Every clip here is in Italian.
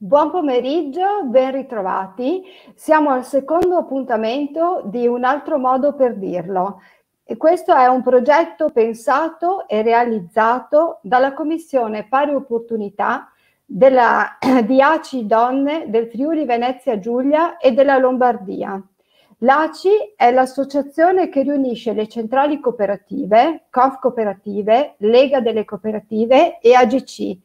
Buon pomeriggio, ben ritrovati. Siamo al secondo appuntamento di Un altro modo per dirlo. E questo è un progetto pensato e realizzato dalla Commissione Pari Opportunità della, di ACI Donne del Friuli Venezia Giulia e della Lombardia. L'ACI è l'associazione che riunisce le centrali cooperative, COF Cooperative, Lega delle Cooperative e AGC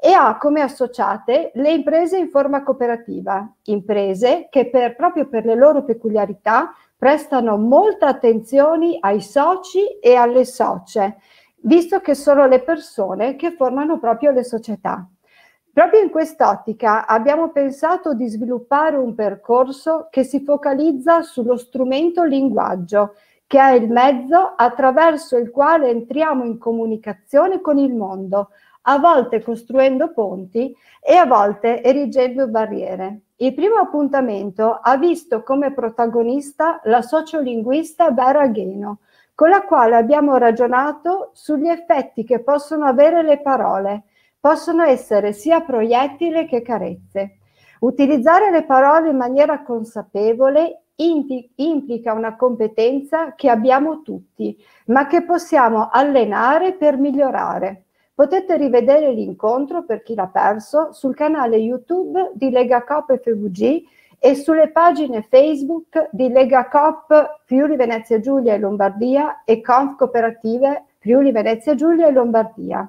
e ha come associate le imprese in forma cooperativa, imprese che per, proprio per le loro peculiarità prestano molta attenzione ai soci e alle socie, visto che sono le persone che formano proprio le società. Proprio in quest'ottica abbiamo pensato di sviluppare un percorso che si focalizza sullo strumento linguaggio, che è il mezzo attraverso il quale entriamo in comunicazione con il mondo, a volte costruendo ponti e a volte erigendo barriere. Il primo appuntamento ha visto come protagonista la sociolinguista Vera Gheno, con la quale abbiamo ragionato sugli effetti che possono avere le parole. Possono essere sia proiettili che carezze. Utilizzare le parole in maniera consapevole implica una competenza che abbiamo tutti, ma che possiamo allenare per migliorare. Potete rivedere l'incontro, per chi l'ha perso, sul canale YouTube di Lega Cop FVG e sulle pagine Facebook di Lega Cop Friuli Venezia Giulia e Lombardia e Conf Cooperative Friuli Venezia Giulia e Lombardia.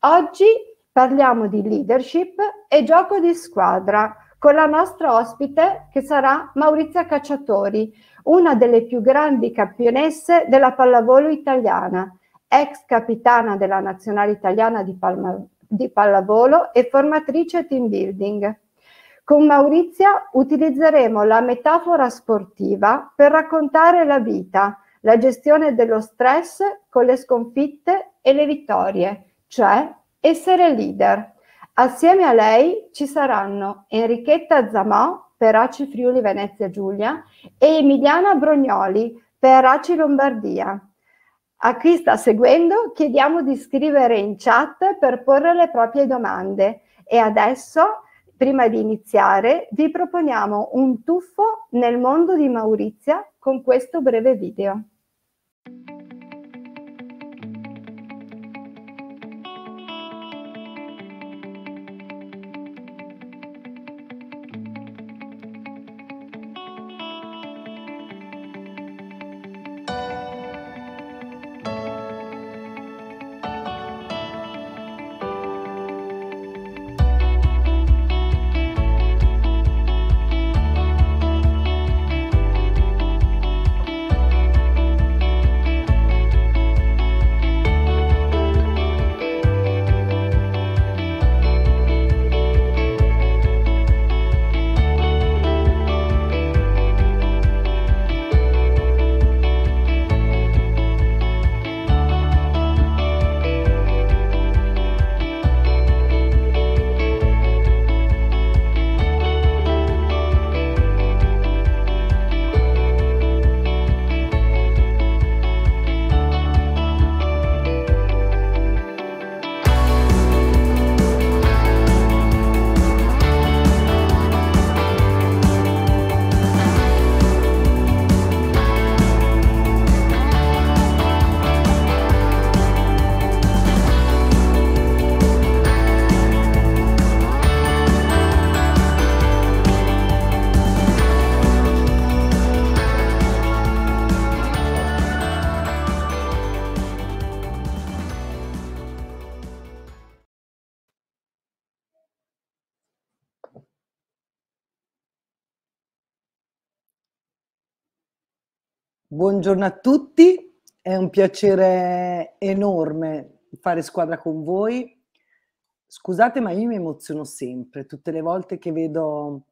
Oggi parliamo di leadership e gioco di squadra con la nostra ospite che sarà Maurizia Cacciatori, una delle più grandi campionesse della pallavolo italiana ex capitana della nazionale italiana di, palma, di pallavolo e formatrice team building. Con Maurizia utilizzeremo la metafora sportiva per raccontare la vita, la gestione dello stress con le sconfitte e le vittorie, cioè essere leader. Assieme a lei ci saranno Enrichetta Zamò per ACI Friuli Venezia Giulia e Emiliana Brognoli per ACI Lombardia. A chi sta seguendo chiediamo di scrivere in chat per porre le proprie domande e adesso, prima di iniziare, vi proponiamo un tuffo nel mondo di Maurizia con questo breve video. buongiorno a tutti, è un piacere enorme fare squadra con voi. Scusate, ma io mi emoziono sempre, tutte le volte che vedo,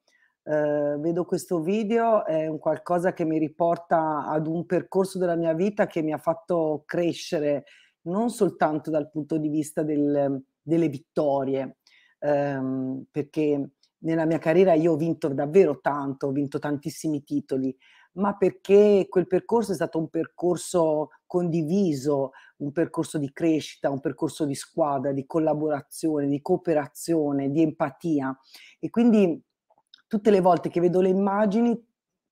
eh, vedo questo video è un qualcosa che mi riporta ad un percorso della mia vita che mi ha fatto crescere non soltanto dal punto di vista del, delle vittorie, ehm, perché nella mia carriera io ho vinto davvero tanto, ho vinto tantissimi titoli, ma perché quel percorso è stato un percorso condiviso, un percorso di crescita, un percorso di squadra, di collaborazione, di cooperazione, di empatia. E quindi tutte le volte che vedo le immagini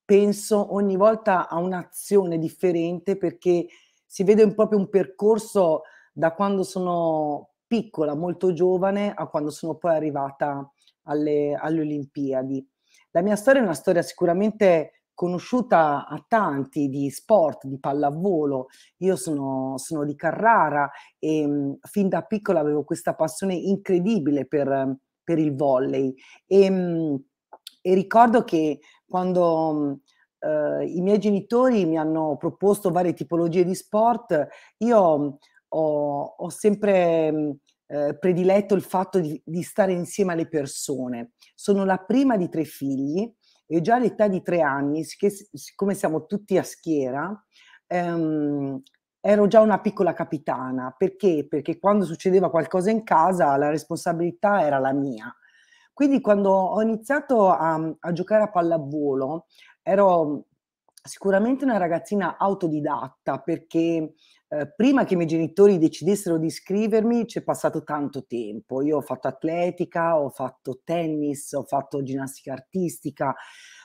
penso ogni volta a un'azione differente perché si vede proprio un percorso da quando sono piccola, molto giovane, a quando sono poi arrivata alle, alle Olimpiadi. La mia storia è una storia sicuramente conosciuta a tanti di sport, di pallavolo, io sono, sono di Carrara e mh, mm, fin da piccola avevo questa passione incredibile per, mm, per il volley e, mh, mm, e ricordo che quando mh, eh, i miei genitori mi hanno proposto varie tipologie di sport, io ho, ho sempre... Eh, prediletto il fatto di, di, stare insieme alle persone. Sono la prima di tre figli e già all'età di tre anni, che, siccome siamo tutti a schiera, ehm, ero già una piccola capitana. Perché? Perché quando succedeva qualcosa in casa la responsabilità era la mia. Quindi quando ho iniziato a, a giocare a pallavolo, ero sicuramente una ragazzina autodidatta perché eh, prima che i miei genitori decidessero di iscrivermi c'è passato tanto tempo. Io ho fatto atletica, ho fatto tennis, ho fatto ginnastica artistica,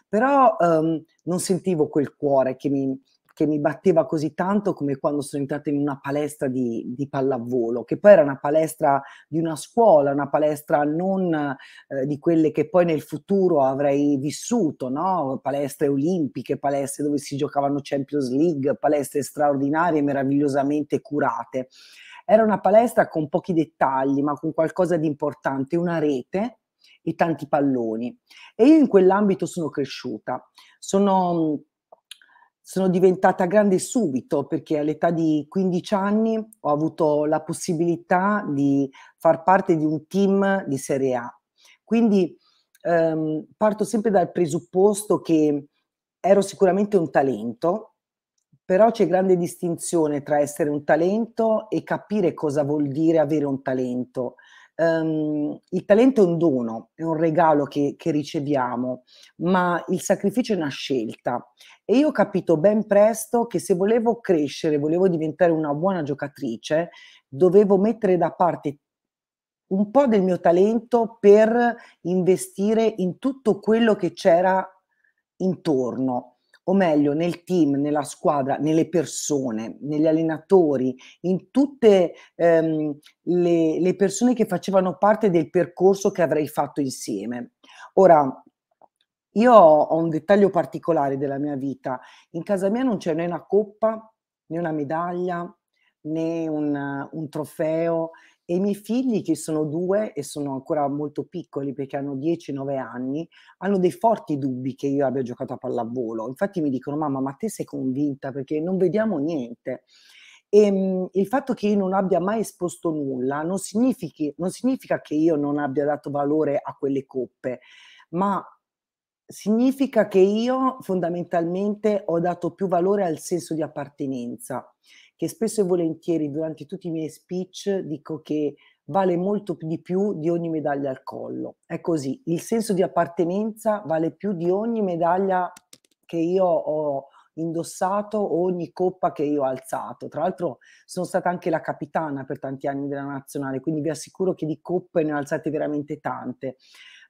però ehm, non sentivo quel cuore che mi, che mi batteva così tanto come quando sono entrata in una palestra di, di pallavolo, che poi era una palestra di una scuola, una palestra non eh, di quelle che poi nel futuro avrei vissuto, no? palestre olimpiche, palestre dove si giocavano Champions League, palestre straordinarie, meravigliosamente curate. Era una palestra con pochi dettagli, ma con qualcosa di importante, una rete e tanti palloni. E io in quell'ambito sono cresciuta. Sono sono diventata grande subito perché all'età di 15 anni ho avuto la possibilità di far parte di un team di Serie A. Quindi ehm, parto sempre dal presupposto che ero sicuramente un talento, però c'è grande distinzione tra essere un talento e capire cosa vuol dire avere un talento. Um, il talento è un dono, è un regalo che, che, riceviamo, ma il sacrificio è una scelta. E io ho capito ben presto che se volevo crescere, volevo diventare una buona giocatrice, dovevo mettere da parte un po' del mio talento per investire in tutto quello che c'era intorno o meglio nel team, nella squadra, nelle persone, negli allenatori, in tutte ehm, le, le persone che facevano parte del percorso che avrei fatto insieme. Ora, io ho un dettaglio particolare della mia vita. In casa mia non c'è né una coppa, né una medaglia, né un, un trofeo e i miei figli, che sono due e sono ancora molto piccoli perché hanno 10-9 anni, hanno dei forti dubbi che io abbia giocato a pallavolo. Infatti mi dicono, mamma, ma te sei convinta perché non vediamo niente. E, ehm, mh, il fatto che io non abbia mai esposto nulla non, non significa che io non abbia dato valore a quelle coppe, ma significa che io fondamentalmente ho dato più valore al senso di appartenenza che spesso e volentieri durante tutti i miei speech dico che vale molto di più di ogni medaglia al collo. È così, il senso di appartenenza vale più di ogni medaglia che io ho indossato, ogni coppa che io ho alzato. Tra l'altro sono stata anche la capitana per tanti anni della nazionale, quindi vi assicuro che di coppe ne ho alzate veramente tante.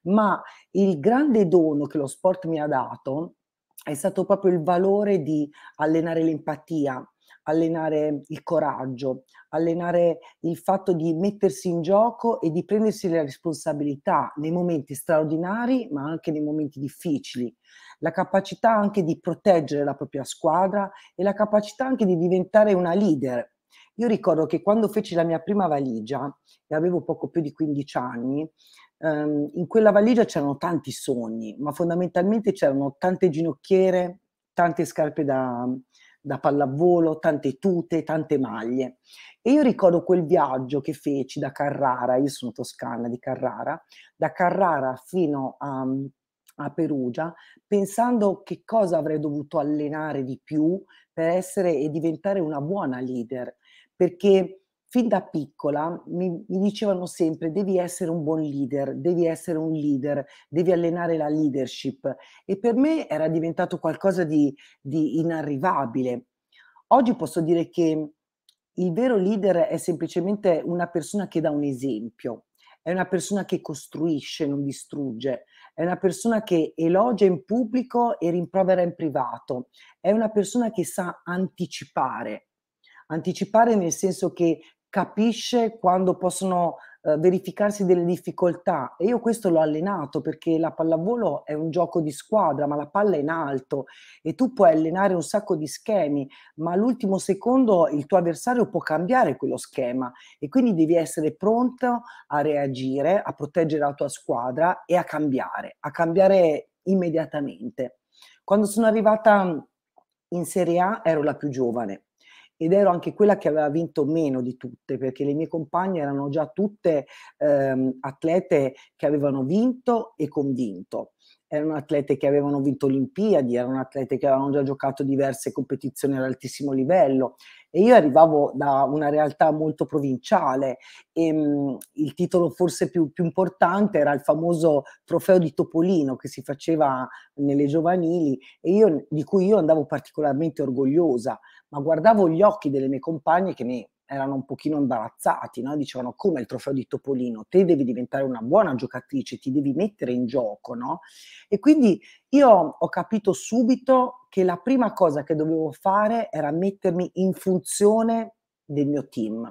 Ma il grande dono che lo sport mi ha dato è stato proprio il valore di allenare l'empatia, allenare il coraggio, allenare il fatto di mettersi in gioco e di prendersi la responsabilità nei momenti straordinari ma anche nei momenti difficili, la capacità anche di proteggere la propria squadra e la capacità anche di diventare una leader. Io ricordo che quando feci la mia prima valigia, e avevo poco più di 15 anni, ehm, in quella valigia c'erano tanti sogni, ma fondamentalmente c'erano tante ginocchiere, tante scarpe da, da pallavolo, tante tute, tante maglie. E io ricordo quel viaggio che feci da Carrara, io sono toscana di Carrara, da Carrara fino a, a Perugia, pensando che cosa avrei dovuto allenare di più per essere e diventare una buona leader, perché fin da piccola mi, mi, dicevano sempre devi essere un buon leader, devi essere un leader, devi allenare la leadership e per me era diventato qualcosa di, di inarrivabile. Oggi posso dire che il vero leader è semplicemente una persona che dà un esempio, è una persona che costruisce, non distrugge, è una persona che elogia in pubblico e rimprovera in privato, è una persona che sa anticipare anticipare nel senso che capisce quando possono eh, verificarsi delle difficoltà e io questo l'ho allenato perché la pallavolo è un gioco di squadra, ma la palla è in alto e tu puoi allenare un sacco di schemi, ma all'ultimo secondo il tuo avversario può cambiare quello schema e quindi devi essere pronto a reagire, a proteggere la tua squadra e a cambiare, a cambiare immediatamente. Quando sono arrivata in Serie A ero la più giovane ed ero anche quella che aveva vinto meno di tutte, perché le mie compagne erano già tutte ehm, atlete che avevano vinto e convinto erano atlete che avevano vinto Olimpiadi, erano atlete che avevano già giocato diverse competizioni ad altissimo livello e io arrivavo da una realtà molto provinciale e ehm, mh, il titolo forse più, più, importante era il famoso trofeo di Topolino che si faceva nelle giovanili e io, di cui io andavo particolarmente orgogliosa, ma guardavo gli occhi delle mie compagne che mi erano un pochino imbarazzati, no? dicevano come il trofeo di Topolino, te devi diventare una buona giocatrice, ti devi mettere in gioco, no? E quindi io ho capito subito che la prima cosa che dovevo fare era mettermi in funzione del mio team.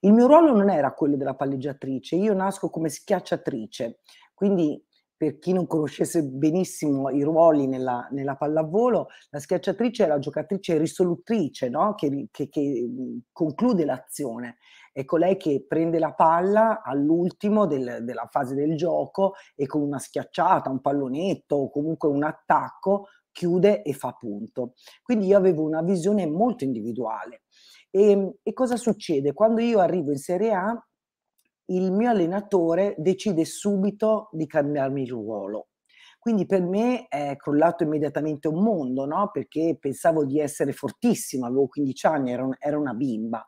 Il mio ruolo non era quello della palleggiatrice, io nasco come schiacciatrice, quindi per chi non conoscesse benissimo i ruoli nella, nella pallavolo, la schiacciatrice è la giocatrice risolutrice no? che, che, che, conclude l'azione. È colei ecco, che prende la palla all'ultimo del, della fase del gioco e con una schiacciata, un pallonetto o comunque un attacco chiude e fa punto. Quindi io avevo una visione molto individuale. E, ehm, e cosa succede? Quando io arrivo in Serie A il mio allenatore decide subito di cambiarmi il ruolo. Quindi per me è crollato immediatamente un mondo, no? perché pensavo di essere fortissima, avevo 15 anni, ero, ero una bimba.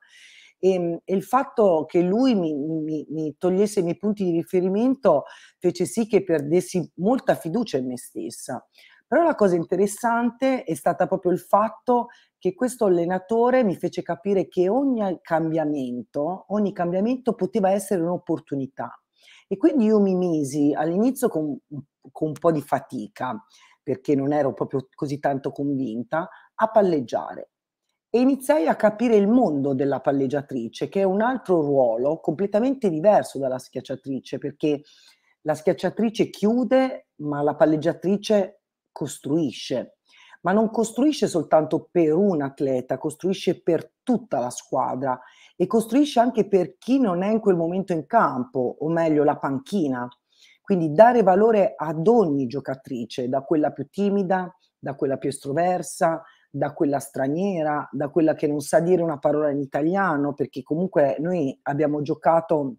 E, ehm, e, il fatto che lui mi, mi, mi, togliesse i miei punti di riferimento fece sì che perdessi molta fiducia in me stessa. Però la cosa interessante è stata proprio il fatto che questo allenatore mi fece capire che ogni cambiamento, ogni cambiamento poteva essere un'opportunità. E quindi io mi misi all'inizio con, con un po' di fatica, perché non ero proprio così tanto convinta, a palleggiare. E iniziai a capire il mondo della palleggiatrice, che è un altro ruolo completamente diverso dalla schiacciatrice, perché la schiacciatrice chiude, ma la palleggiatrice costruisce, ma non costruisce soltanto per un atleta, costruisce per tutta la squadra e costruisce anche per chi non è in quel momento in campo, o meglio la panchina. Quindi dare valore ad ogni giocatrice, da quella più timida, da quella più estroversa, da quella straniera, da quella che non sa dire una parola in italiano, perché comunque noi abbiamo giocato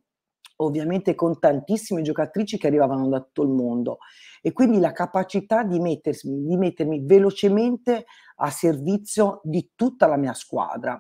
ovviamente con tantissime giocatrici che arrivavano da tutto il mondo e quindi la capacità di, mettersi, di mettermi velocemente a servizio di tutta la mia squadra.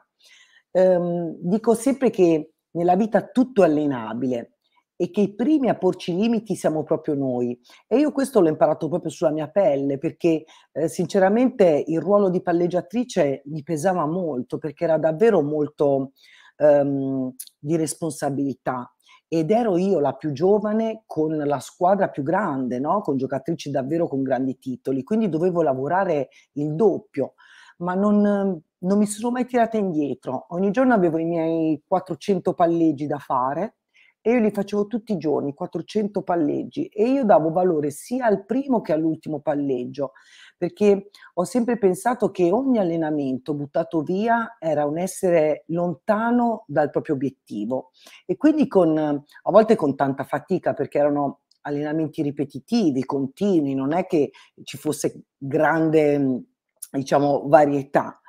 Ehm, dico sempre che nella vita tutto è allenabile e che i primi a porci limiti siamo proprio noi. E io questo l'ho imparato proprio sulla mia pelle, perché eh, sinceramente il ruolo di palleggiatrice mi pesava molto, perché era davvero molto ehm, di responsabilità ed ero io la più giovane con la squadra più grande, no? con giocatrici davvero con grandi titoli, quindi dovevo lavorare il doppio, ma non, non mi sono mai tirata indietro. Ogni giorno avevo i miei 400 palleggi da fare e io li facevo tutti i giorni, 400 palleggi, e io davo valore sia al primo che all'ultimo palleggio perché ho sempre pensato che ogni allenamento buttato via era un essere lontano dal proprio obiettivo e quindi con, a volte con tanta fatica perché erano allenamenti ripetitivi, continui, non è che ci fosse grande diciamo, varietà.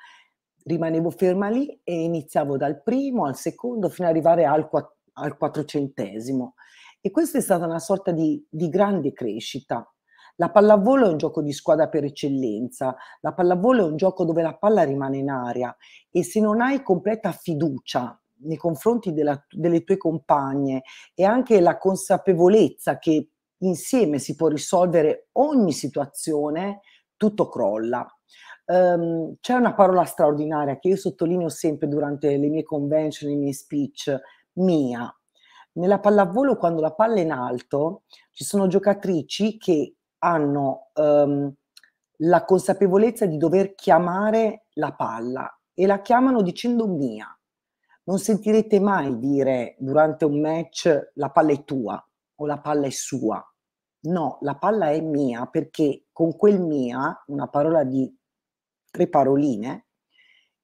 Rimanevo ferma lì e iniziavo dal primo al secondo fino ad arrivare al, quattrocentesimo. E questa è stata una sorta di, di grande crescita. La pallavolo è un gioco di squadra per eccellenza, la pallavolo è un gioco dove la palla rimane in aria e se non hai completa fiducia nei confronti della, delle tue compagne e anche la consapevolezza che insieme si può risolvere ogni situazione, tutto crolla. Um, c'è una parola straordinaria che io sottolineo sempre durante le mie convention, i miei speech, mia. Nella pallavolo, quando la palla è in alto, ci sono giocatrici che hanno ehm, la consapevolezza di dover chiamare la palla e la chiamano dicendo mia. Non sentirete mai dire durante un match la palla è tua o la palla è sua. No, la palla è mia perché con quel mia, una parola di tre paroline,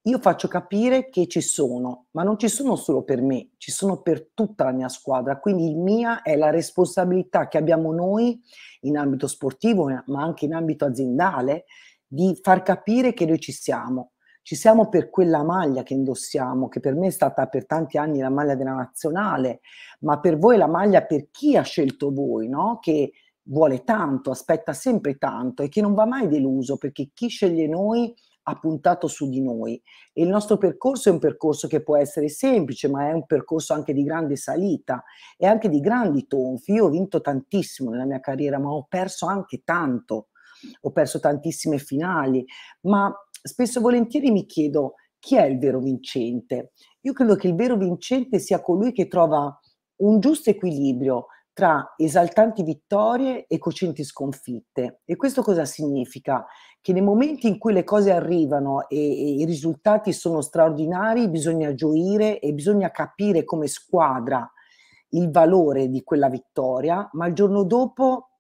io faccio capire che ci sono, ma non ci sono solo per me, ci sono per tutta la mia squadra, quindi il mia è la responsabilità che abbiamo noi in ambito sportivo, eh, ma anche in ambito aziendale, di far capire che noi ci siamo. Ci siamo per quella maglia che indossiamo, che per me è stata per tanti anni la maglia della nazionale, ma per voi la maglia per chi ha scelto voi, no? Che vuole tanto, aspetta sempre tanto e che non va mai deluso, perché chi sceglie noi ha puntato su di noi. E il nostro percorso è un percorso che può essere semplice, ma è un percorso anche di grande salita e anche di grandi tonfi. Io ho vinto tantissimo nella mia carriera, ma ho perso anche tanto. Ho perso tantissime finali, ma spesso e volentieri mi chiedo chi è il vero vincente. Io credo che il vero vincente sia colui che trova un giusto equilibrio tra esaltanti vittorie e cocenti sconfitte. E questo cosa significa? che nei momenti in cui le cose arrivano e, e, i risultati sono straordinari, bisogna gioire e bisogna capire come squadra il valore di quella vittoria, ma il giorno dopo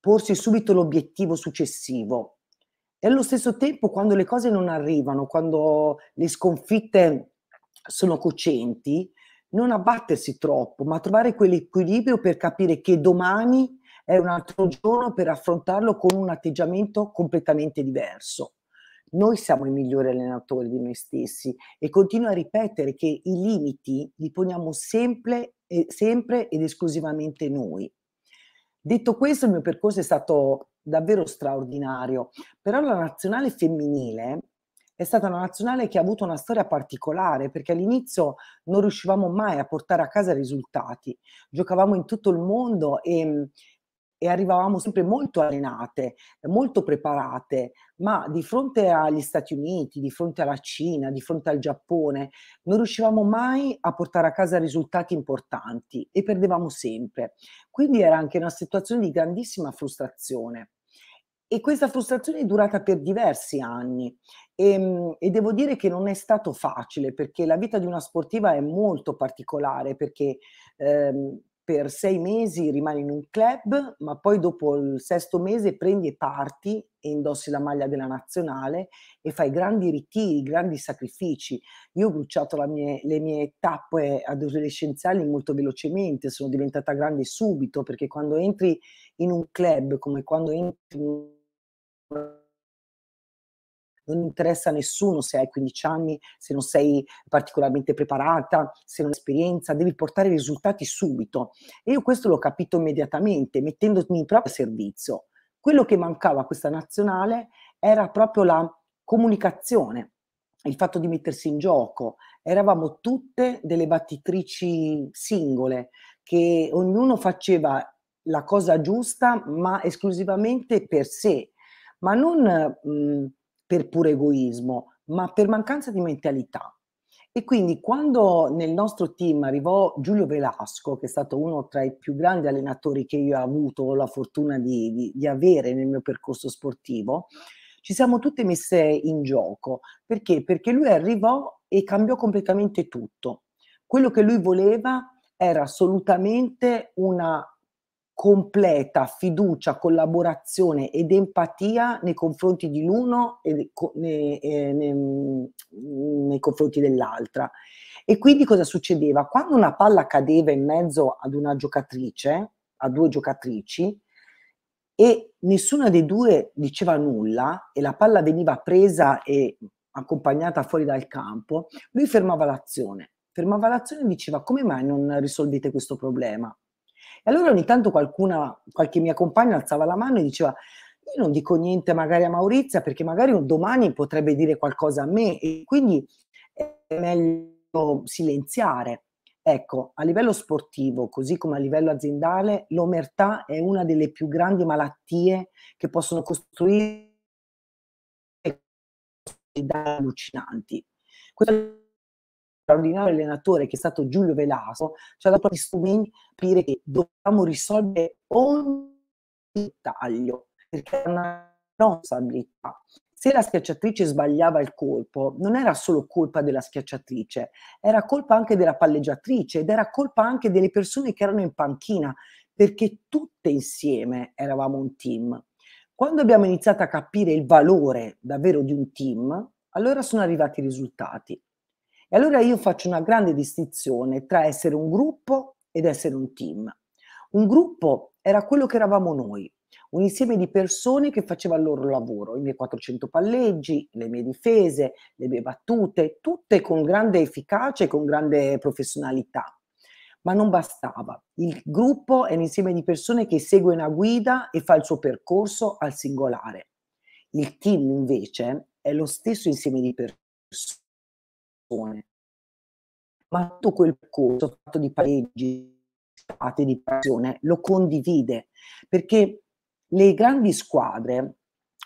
porsi subito l'obiettivo successivo. E allo stesso tempo, quando le cose non arrivano, quando le sconfitte sono cocenti, non abbattersi troppo, ma trovare quell'equilibrio per capire che domani è un altro giorno per affrontarlo con un atteggiamento completamente diverso. Noi siamo i migliori allenatori di noi stessi e continuo a ripetere che i limiti li poniamo sempre, sempre ed esclusivamente noi. Detto questo, il mio percorso è stato davvero straordinario, però la nazionale femminile è stata una nazionale che ha avuto una storia particolare perché all'inizio non riuscivamo mai a portare a casa risultati, giocavamo in tutto il mondo e e arrivavamo sempre molto allenate, molto preparate, ma di fronte agli Stati Uniti, di fronte alla Cina, di fronte al Giappone, non riuscivamo mai a portare a casa risultati importanti e perdevamo sempre. Quindi era anche una situazione di grandissima frustrazione. E questa frustrazione è durata per diversi anni e, ehm, e, devo dire che non è stato facile perché la vita di una sportiva è molto particolare perché ehm, per sei mesi rimani in un club, ma poi dopo il sesto mese prendi e parti e indossi la maglia della nazionale e fai grandi ritiri, grandi sacrifici. Io ho bruciato mie, le mie tappe adolescenziali molto velocemente, sono diventata grande subito, perché quando entri in un club, come quando entri in una non interessa a nessuno se hai 15 anni, se non sei particolarmente preparata, se non hai esperienza, devi portare i risultati subito. E io questo l'ho capito immediatamente, mettendomi proprio a servizio. Quello che mancava a questa nazionale era proprio la comunicazione, il fatto di mettersi in gioco. Eravamo tutte delle battitrici singole, che ognuno faceva la cosa giusta, ma esclusivamente per sé, ma non... Mh, per puro egoismo, ma per mancanza di mentalità. E quindi quando nel nostro team arrivò Giulio Velasco, che è stato uno tra i più grandi allenatori che io ho avuto la fortuna di, di, di avere nel mio percorso sportivo, ci siamo tutte messe in gioco. Perché? Perché lui arrivò e cambiò completamente tutto. Quello che lui voleva era assolutamente una completa fiducia, collaborazione ed empatia nei confronti di l'uno e nei, nei, mm, nei confronti dell'altra. E quindi cosa succedeva? Quando una palla cadeva in mezzo ad una giocatrice, a due giocatrici, e nessuna dei due diceva nulla e la palla veniva presa e accompagnata fuori dal campo, lui fermava l'azione. Fermava l'azione e diceva come mai non risolvete questo problema? E allora ogni tanto qualcuna, qualche mia compagna alzava la mano e diceva io non dico niente magari a Maurizia perché magari un domani potrebbe dire qualcosa a me e quindi è meglio silenziare. Ecco, a livello sportivo, così come a livello aziendale, l'omertà è una delle più grandi malattie che possono costruire allucinanti. Questo straordinario allenatore che è stato Giulio Velasco ci ha dato gli strumenti per dire che dobbiamo risolvere ogni taglio, perché è una nostra abilità. Se la schiacciatrice sbagliava il colpo, non era solo colpa della schiacciatrice, era colpa anche della palleggiatrice ed era colpa anche delle persone che erano in panchina, perché tutte insieme eravamo un team. Quando abbiamo iniziato a capire il valore davvero di un team, allora sono arrivati i risultati. E allora io faccio una grande distinzione tra essere un gruppo ed essere un team. Un gruppo era quello che eravamo noi, un insieme di persone che faceva il loro lavoro, i miei 400 palleggi, le mie difese, le mie battute, tutte con grande efficacia e con grande professionalità. Ma non bastava. Il gruppo è un insieme di persone che segue una guida e fa il suo percorso al singolare. Il team invece è lo stesso insieme di persone persone. Ma tutto quel corso fatto di pareggi, di passione, lo condivide, perché le grandi squadre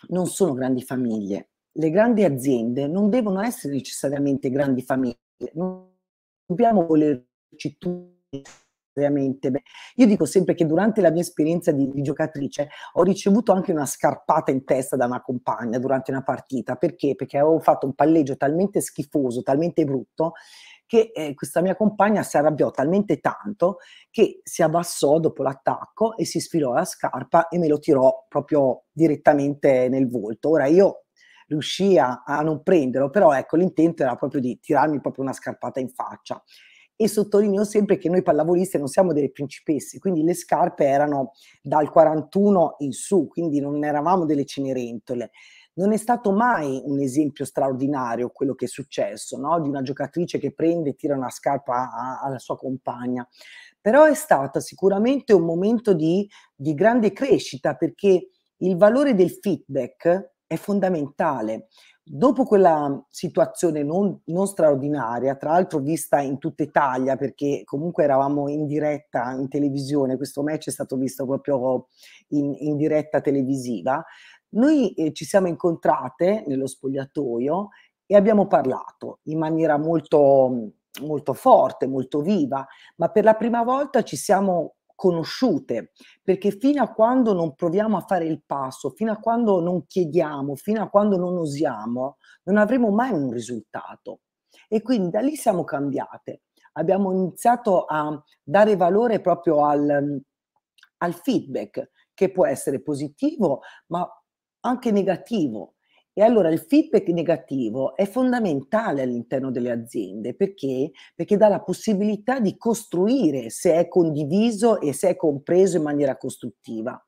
non sono grandi famiglie, le grandi aziende non devono essere necessariamente grandi famiglie, non dobbiamo volerci tutti veramente bene. Io dico sempre che durante la mia esperienza di, di, giocatrice ho ricevuto anche una scarpata in testa da una compagna durante una partita. Perché? Perché avevo fatto un palleggio talmente schifoso, talmente brutto, che eh, questa mia compagna si arrabbiò talmente tanto che si abbassò dopo l'attacco e si sfilò la scarpa e me lo tirò proprio direttamente nel volto. Ora io riuscii a, a non prenderlo, però ecco l'intento era proprio di tirarmi proprio una scarpata in faccia e sottolineo sempre che noi pallavoliste non siamo delle principesse, quindi le scarpe erano dal 41 in su, quindi non eravamo delle cenerentole. Non è stato mai un esempio straordinario quello che è successo, no? di una giocatrice che prende e tira una scarpa a, a, alla sua compagna, però è stato sicuramente un momento di, di grande crescita perché il valore del feedback è fondamentale. Dopo quella situazione non, non, straordinaria, tra l'altro vista in tutta Italia, perché comunque eravamo in diretta in televisione, questo match è stato visto proprio in, in diretta televisiva, noi eh, ci siamo incontrate nello spogliatoio e abbiamo parlato in maniera molto, molto forte, molto viva, ma per la prima volta ci siamo conosciute, perché fino a quando non proviamo a fare il passo, fino a quando non chiediamo, fino a quando non osiamo, non avremo mai un risultato. E quindi da lì siamo cambiate. Abbiamo iniziato a dare valore proprio al, al feedback, che può essere positivo, ma anche negativo. E allora il feedback negativo è fondamentale all'interno delle aziende perché? Perché dà la possibilità di costruire se è condiviso e se è compreso in maniera costruttiva.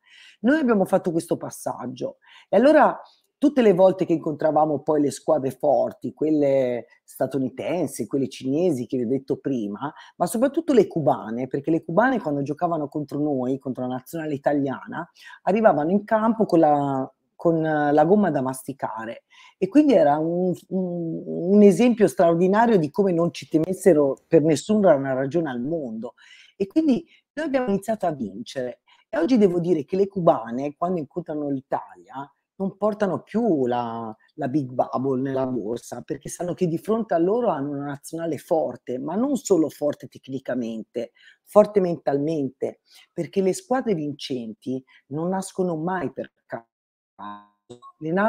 Noi abbiamo fatto questo passaggio e allora tutte le volte che incontravamo poi le squadre forti, quelle statunitensi, quelle cinesi che vi ho detto prima, ma soprattutto le cubane, perché le cubane quando giocavano contro noi, contro la nazionale italiana, arrivavano in campo con la con eh, la gomma da masticare. E quindi era un, un, un esempio straordinario di come non ci temessero per nessuna ragione al mondo. E quindi noi abbiamo iniziato a vincere. E oggi devo dire che le cubane, quando incontrano l'Italia, non portano più la, la, big bubble nella borsa perché sanno che di fronte a loro hanno una nazionale forte, ma non solo forte tecnicamente, forte mentalmente, perché le squadre vincenti non nascono mai per caso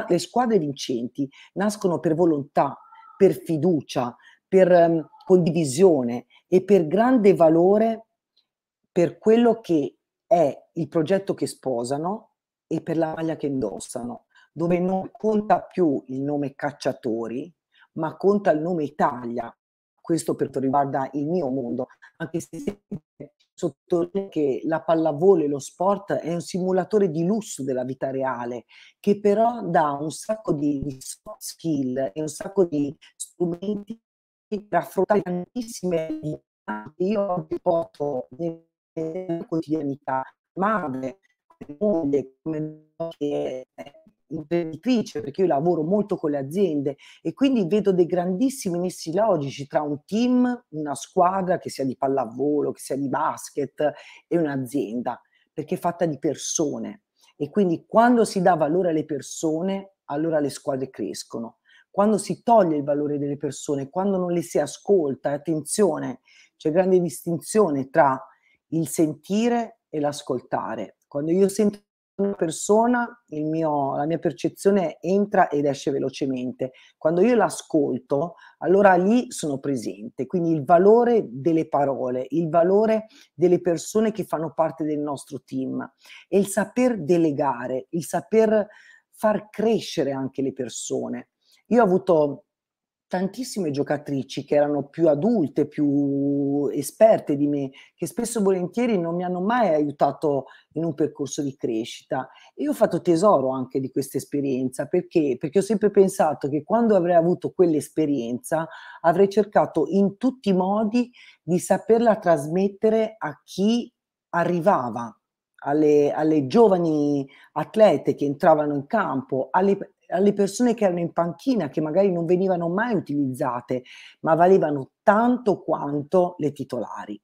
le, squadre vincenti nascono per volontà, per fiducia, per um, condivisione e per grande valore per quello che è il progetto che sposano e per la maglia che indossano, dove non conta più il nome cacciatori, ma conta il nome Italia, questo per quanto riguarda il mio mondo, anche se sottolineo che la pallavolo e lo sport è un simulatore di lusso della vita reale, che però dà un sacco di soft skill e un sacco di strumenti per affrontare tantissime che io porto nella quotidianità, madre, moglie, come che è imprenditrice, perché io lavoro molto con le aziende e quindi vedo dei grandissimi nessi logici tra un team, una squadra che sia di pallavolo, che sia di basket e un'azienda, perché è fatta di persone. E quindi quando si dà valore alle persone, allora le squadre crescono. Quando si toglie il valore delle persone, quando non le si ascolta, attenzione, c'è grande distinzione tra il sentire e l'ascoltare. Quando io sento una persona, mio, la mia percezione entra ed esce velocemente. Quando io l'ascolto, allora lì sono presente. Quindi il valore delle parole, il valore delle persone che fanno parte del nostro team e il saper delegare, il saper far crescere anche le persone. Io ho avuto tantissime giocatrici che erano più adulte, più esperte di me, che spesso e volentieri non mi hanno mai aiutato in un percorso di crescita. E io ho fatto tesoro anche di questa esperienza perché? perché ho sempre pensato che quando avrei avuto quell'esperienza avrei cercato in tutti i modi di saperla trasmettere a chi arrivava alle, alle, giovani atlete che entravano in campo, alle, alle persone che erano in panchina, che magari non venivano mai utilizzate, ma valevano tanto quanto le titolari.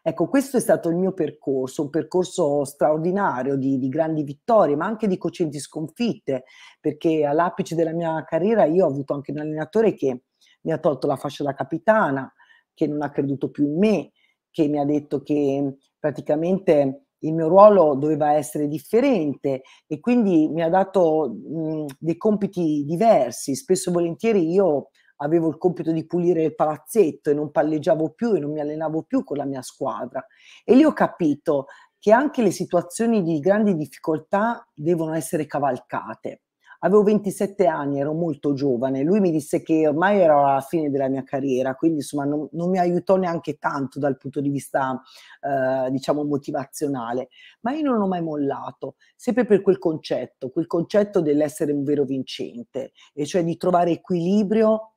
Ecco, questo è stato il mio percorso, un percorso straordinario di, di, grandi vittorie, ma anche di cocenti sconfitte, perché all'apice della mia carriera io ho avuto anche un allenatore che mi ha tolto la fascia da capitana, che non ha creduto più in me, che mi ha detto che praticamente il mio ruolo doveva essere differente e quindi mi ha dato mh, mhmm, dei compiti diversi. Spesso e volentieri io avevo il compito di pulire il palazzetto e non palleggiavo più e non mi allenavo più con la mia squadra. E lì ho capito che anche le situazioni di grandi difficoltà devono essere cavalcate avevo 27 anni, ero molto giovane, lui mi disse che ormai ero alla fine della mia carriera, quindi insomma non, non mi aiutò neanche tanto dal punto di vista eh, diciamo motivazionale, ma io non ho mai mollato, sempre per quel concetto, quel concetto dell'essere un vero vincente, e cioè di trovare equilibrio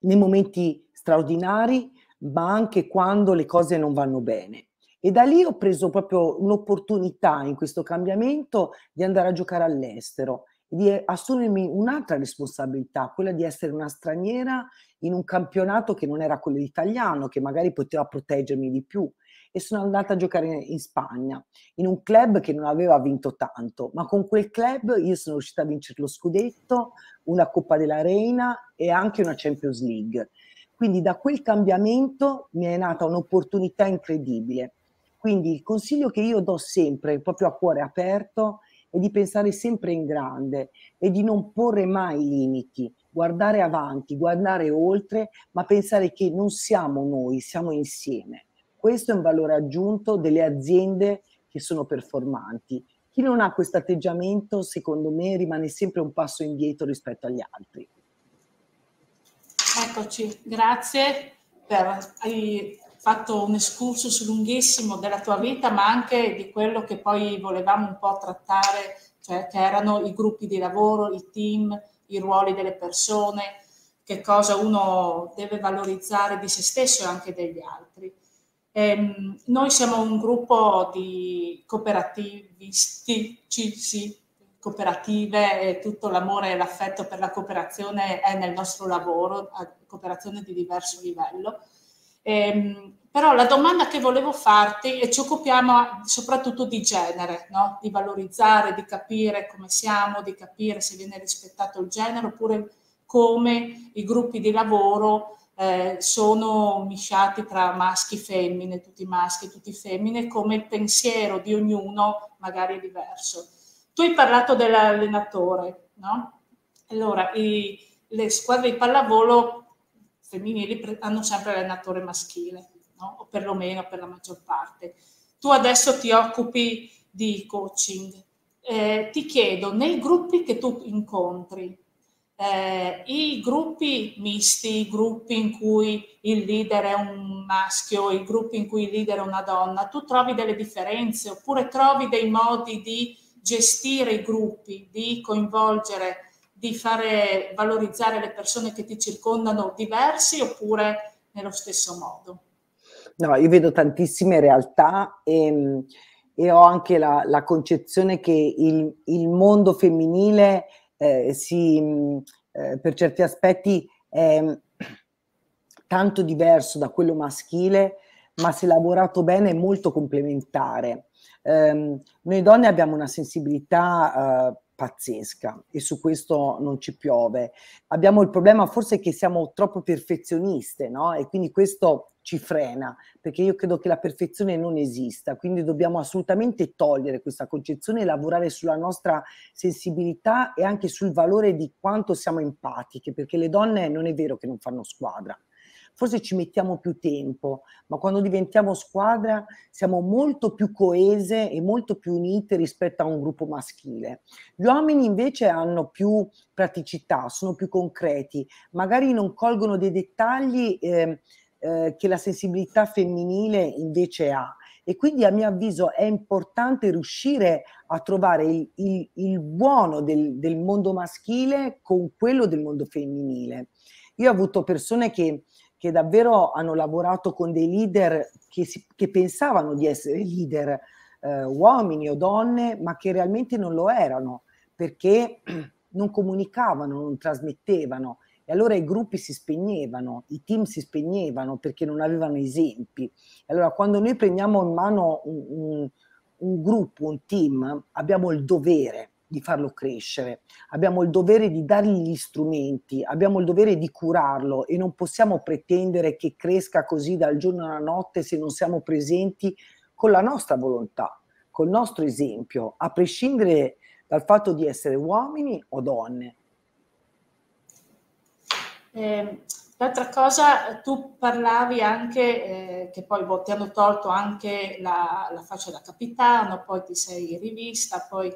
nei momenti straordinari, ma anche quando le cose non vanno bene. E da lì ho preso proprio un'opportunità in questo cambiamento di andare a giocare all'estero di assumermi un'altra responsabilità, quella di essere una straniera in un campionato che non era quello italiano, che magari poteva proteggermi di più. E sono andata a giocare in Spagna, in un club che non aveva vinto tanto, ma con quel club io sono riuscita a vincere lo scudetto, una Coppa della Reina e anche una Champions League. Quindi da quel cambiamento mi è nata un'opportunità incredibile quindi il consiglio che io do sempre, proprio a cuore aperto, è di pensare sempre in grande e di non porre mai limiti, guardare avanti, guardare oltre, ma pensare che non siamo noi, siamo insieme. Questo è un valore aggiunto delle aziende che sono performanti. Chi non ha questo atteggiamento, secondo me, rimane sempre un passo indietro rispetto agli altri. Eccoci, grazie per fatto un excursus lunghissimo della tua vita, ma anche di quello che poi volevamo un po' trattare, cioè che erano i gruppi di lavoro, i team, i ruoli delle persone, che cosa uno deve valorizzare di se stesso e anche degli altri. Ehm, noi siamo un gruppo di cooperativisti, sì, cooperative e tutto l'amore e l'affetto per la cooperazione è nel nostro lavoro, cooperazione di diverso livello Ehm, però la domanda che volevo farti, e ci occupiamo soprattutto di genere, no? di valorizzare, di capire come siamo, di capire se viene rispettato il genere oppure come i gruppi di lavoro eh, sono misciati tra maschi e femmine, tutti maschi e tutti femmine, come il pensiero di ognuno magari è diverso. Tu hai parlato dell'allenatore, no? Allora, i, le squadre di pallavolo femminili hanno sempre allenatore maschile, no? o perlomeno per la maggior parte. Tu adesso ti occupi di coaching. Eh, ti chiedo, nei gruppi che tu incontri, eh, i gruppi misti, i gruppi in cui il leader è un maschio, i gruppi in cui il leader è una donna, tu trovi delle differenze oppure trovi dei modi di gestire i gruppi, di coinvolgere di fare valorizzare le persone che ti circondano diversi oppure nello stesso modo? No, io vedo tantissime realtà e, ehm, e ho anche la, la, concezione che il, il mondo femminile eh, si, mm, eh, per certi aspetti è mm, tanto diverso da quello maschile, ma se lavorato bene è molto complementare. Eh, noi donne abbiamo una sensibilità eh, pazzesca e su questo non ci piove. Abbiamo il problema forse che siamo troppo perfezioniste, no? E quindi questo ci frena, perché io credo che la perfezione non esista, quindi dobbiamo assolutamente togliere questa concezione e lavorare sulla nostra sensibilità e anche sul valore di quanto siamo empatiche, perché le donne non è vero che non fanno squadra forse ci mettiamo più tempo, ma quando diventiamo squadra siamo molto più coese e molto più unite rispetto a un gruppo maschile. Gli uomini invece hanno più praticità, sono più concreti, magari non colgono dei dettagli eh, eh, che la sensibilità femminile invece ha. E quindi a mio avviso è importante riuscire a trovare il, il, il buono del, del mondo maschile con quello del mondo femminile. Io ho avuto persone che che davvero hanno lavorato con dei leader che, si, che pensavano di essere leader, eh, uomini o donne, ma che realmente non lo erano perché non comunicavano, non trasmettevano. E allora i gruppi si spegnevano, i team si spegnevano perché non avevano esempi. E allora quando noi prendiamo in mano un, un, un gruppo, un team, abbiamo il dovere di farlo crescere, abbiamo il dovere di dargli gli strumenti, abbiamo il dovere di curarlo e non possiamo pretendere che cresca così dal giorno alla notte se non siamo presenti con la nostra volontà, col nostro esempio, a prescindere dal fatto di essere uomini o donne. Eh, l'altra cosa, tu parlavi anche eh, che poi boh, ti hanno tolto anche la, la, faccia da capitano, poi ti sei rivista, poi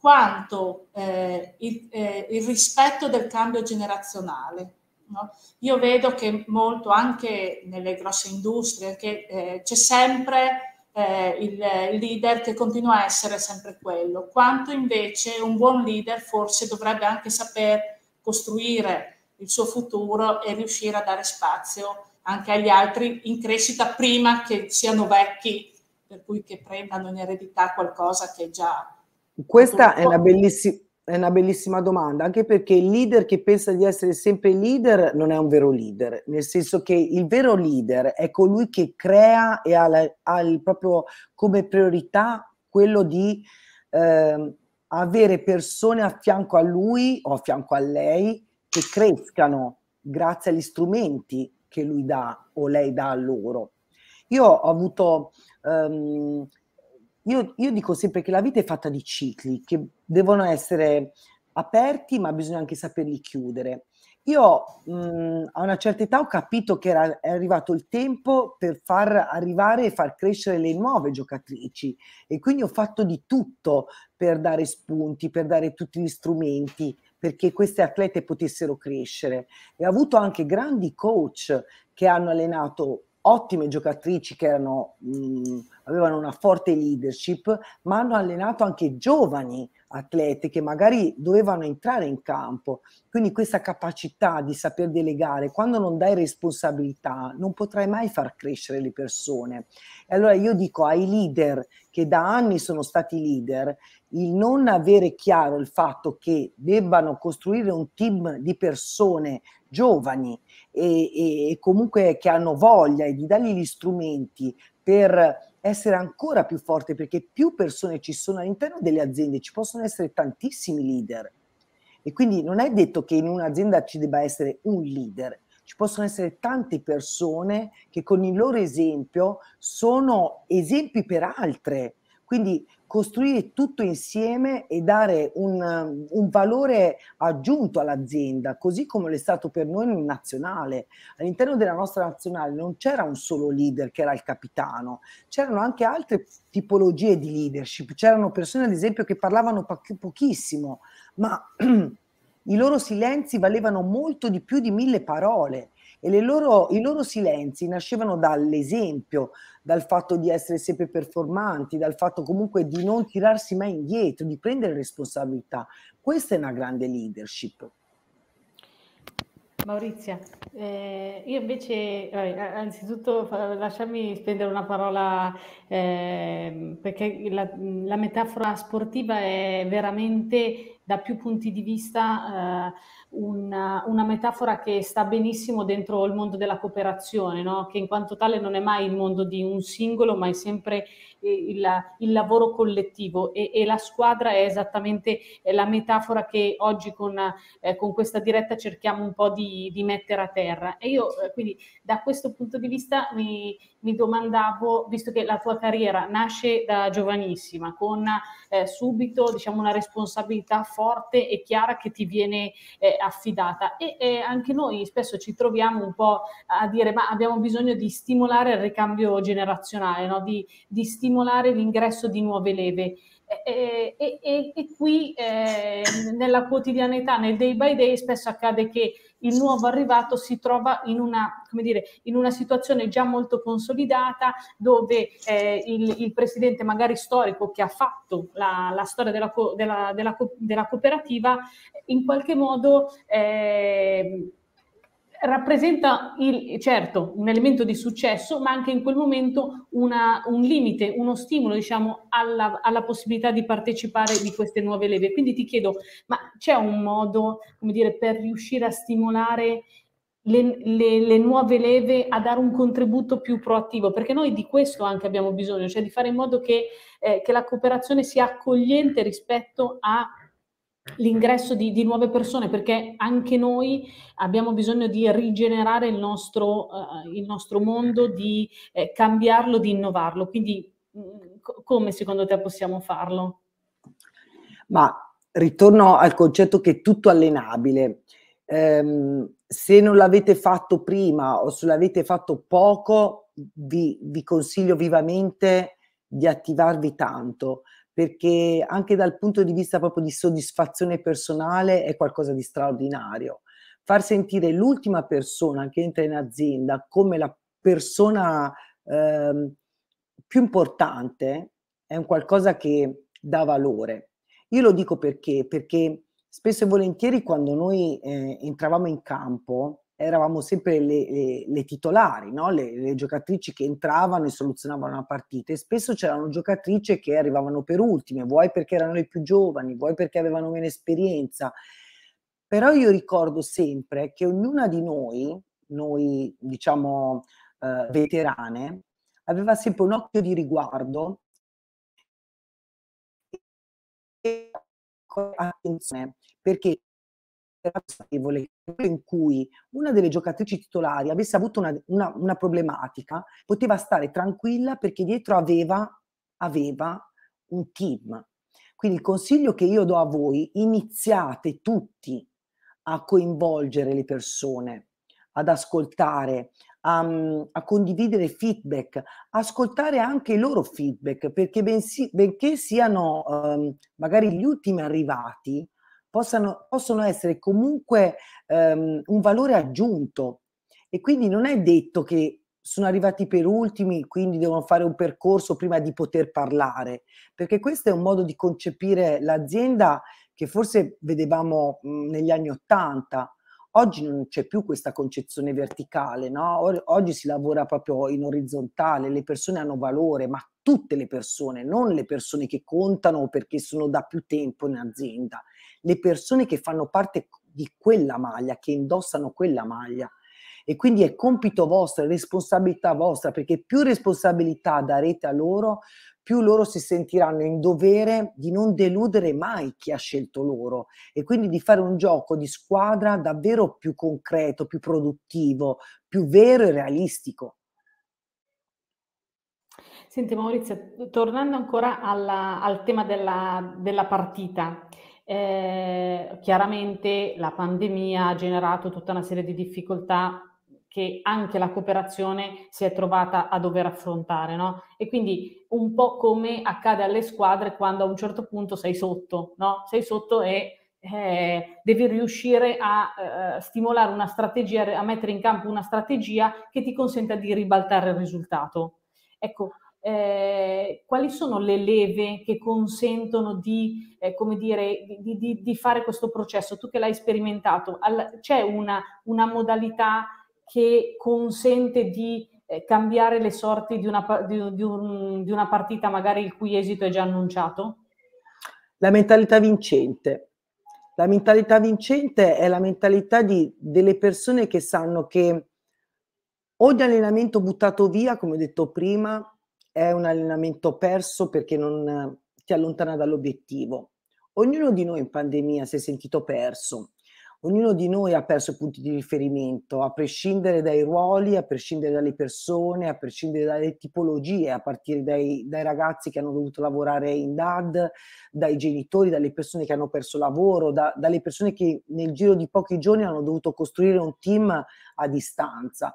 quanto eh, il, eh, il, rispetto del cambio generazionale. No? Io vedo che molto anche nelle grosse industrie che, eh, c'è sempre eh, il, il leader che continua a essere sempre quello, quanto invece un buon leader forse dovrebbe anche saper costruire il suo futuro e riuscire a dare spazio anche agli altri in crescita prima che siano vecchi, per cui che prendano in eredità qualcosa che già questa è una, è una, bellissima domanda, anche perché il leader che pensa di essere sempre leader non è un vero leader, nel senso che il vero leader è colui che crea e ha, la, ha il proprio come priorità quello di eh, avere persone a fianco a lui o a fianco a lei che crescano grazie agli strumenti che lui dà o lei dà a loro. Io ho avuto um, io, io, dico sempre che la vita è fatta di cicli che devono essere aperti, ma bisogna anche saperli chiudere. Io mh, mm, a una certa età ho capito che era, è arrivato il tempo per far arrivare e far crescere le nuove giocatrici e quindi ho fatto di tutto per dare spunti, per dare tutti gli strumenti perché queste atlete potessero crescere e ho avuto anche grandi coach che hanno allenato ottime giocatrici che erano, mh, mm, avevano una forte leadership, ma hanno allenato anche giovani atlete che magari dovevano entrare in campo. Quindi questa capacità di saper delegare, quando non dai responsabilità, non potrai mai far crescere le persone. E allora io dico ai leader che da anni sono stati leader, il non avere chiaro il fatto che debbano costruire un team di persone giovani e, e comunque che hanno voglia e di dargli gli strumenti per essere ancora più forte perché più persone ci sono all'interno delle aziende, ci possono essere tantissimi leader. E quindi non è detto che in un'azienda ci debba essere un leader, ci possono essere tante persone che con il loro esempio sono esempi per altre. Quindi costruire tutto insieme e dare un, un, valore aggiunto all'azienda, così come lo è stato per noi in nazionale. All'interno della nostra nazionale non c'era un solo leader che era il capitano, c'erano anche altre tipologie di leadership, c'erano persone ad esempio che parlavano pochissimo, ma i loro silenzi valevano molto di più di mille parole e loro, i loro silenzi nascevano dall'esempio, dal fatto di essere sempre performanti, dal fatto comunque di non tirarsi mai indietro, di prendere responsabilità. Questa è una grande leadership. Maurizia, eh, io invece, vabbè, anzitutto lasciami spendere una parola eh, perché la, la, metafora sportiva è veramente da più punti di vista eh, una, una, metafora che sta benissimo dentro il mondo della cooperazione, no? che in quanto tale non è mai il mondo di un singolo, ma è sempre il, il lavoro collettivo e, e, la squadra è esattamente la metafora che oggi con, eh, con questa diretta cerchiamo un po' di, di mettere a terra. E io eh, quindi da questo punto di vista mi, mi domandavo, visto che la tua carriera nasce da giovanissima, con eh, subito diciamo, una responsabilità forte, forte e chiara che ti viene eh, affidata. E eh, anche noi spesso ci troviamo un po' a dire ma abbiamo bisogno di stimolare il ricambio generazionale, no? di, di stimolare l'ingresso di nuove leve. E, e, e, e, qui eh, nella quotidianità, nel day by day, spesso accade che il nuovo arrivato si trova in una, dire, in una situazione già molto consolidata dove eh, il, il, presidente magari storico che ha fatto la, la storia della, della, della, della, cooperativa in qualche modo... Eh, rappresenta il, certo un elemento di successo, ma anche in quel momento una, un limite, uno stimolo diciamo, alla, alla, possibilità di partecipare di queste nuove leve. Quindi ti chiedo, ma c'è un modo dire, per riuscire a stimolare le, le, le, nuove leve a dare un contributo più proattivo? Perché noi di questo anche abbiamo bisogno, cioè di fare in modo che, eh, che la cooperazione sia accogliente rispetto a l'ingresso di, di, nuove persone, perché anche noi abbiamo bisogno di rigenerare il nostro, uh, il nostro mondo, di eh, cambiarlo, di innovarlo. Quindi mh, mm, come secondo te possiamo farlo? Ma ritorno al concetto che è tutto allenabile. Ehm, se non l'avete fatto prima o se l'avete fatto poco, vi, vi consiglio vivamente di attivarvi tanto perché anche dal punto di vista proprio di soddisfazione personale è qualcosa di straordinario. Far sentire l'ultima persona che entra in azienda come la persona eh, più importante è un qualcosa che dà valore. Io lo dico perché? Perché spesso e volentieri quando noi eh, entravamo in campo eravamo sempre le, le, le titolari, no? le, le, giocatrici che entravano e soluzionavano la partita e spesso c'erano giocatrici che arrivavano per ultime, vuoi perché erano le più giovani, vuoi perché avevano meno esperienza, però io ricordo sempre che ognuna di noi, noi diciamo eh, veterane, aveva sempre un occhio di riguardo e attenzione perché consapevole in cui una delle giocatrici titolari avesse avuto una, una, una problematica, poteva stare tranquilla perché dietro aveva, aveva un team. Quindi il consiglio che io do a voi, iniziate tutti a coinvolgere le persone, ad ascoltare, a, mm, a, condividere feedback, ascoltare anche i loro feedback, perché bensi, benché siano um, magari gli ultimi arrivati, possano, possono essere comunque ehm, un valore aggiunto. E quindi non è detto che sono arrivati per ultimi, quindi devono fare un percorso prima di poter parlare, perché questo è un modo di concepire l'azienda che forse vedevamo mh, mhmm, negli anni Ottanta. Oggi non c'è più questa concezione verticale, no? oggi si lavora proprio in orizzontale, le persone hanno valore, ma tutte le persone, non le persone che contano perché sono da più tempo in azienda, le persone che fanno parte di quella maglia, che indossano quella maglia. E quindi è compito vostro, è responsabilità vostra, perché più responsabilità darete a loro, più loro si sentiranno in dovere di non deludere mai chi ha scelto loro e quindi di fare un gioco di squadra davvero più concreto, più produttivo, più vero e realistico. Senti Maurizio, tornando ancora alla, al tema della, della partita, eh, chiaramente la pandemia ha generato tutta una serie di difficoltà che anche la cooperazione si è trovata a dover affrontare, no? E quindi un po' come accade alle squadre quando a un certo punto sei sotto, no? Sei sotto e eh, devi riuscire a eh, stimolare una strategia, a mettere in campo una strategia che ti consenta di ribaltare il risultato. Ecco, eh, quali sono le leve che consentono di, eh, dire, di, di, di, fare questo processo? Tu che l'hai sperimentato, al, c'è una, una, modalità che consente di eh, cambiare le sorti di una, un, di una partita magari il cui esito è già annunciato? La mentalità vincente. La mentalità vincente è la mentalità di, delle persone che sanno che ogni allenamento buttato via, come ho detto prima, è un allenamento perso perché non ti allontana dall'obiettivo. Ognuno di noi in pandemia si è sentito perso, ognuno di noi ha perso i punti di riferimento, a prescindere dai ruoli, a prescindere dalle persone, a prescindere dalle tipologie, a partire dai, dai, ragazzi che hanno dovuto lavorare in DAD, dai genitori, dalle persone che hanno perso lavoro, da, dalle persone che nel giro di pochi giorni hanno dovuto costruire un team a distanza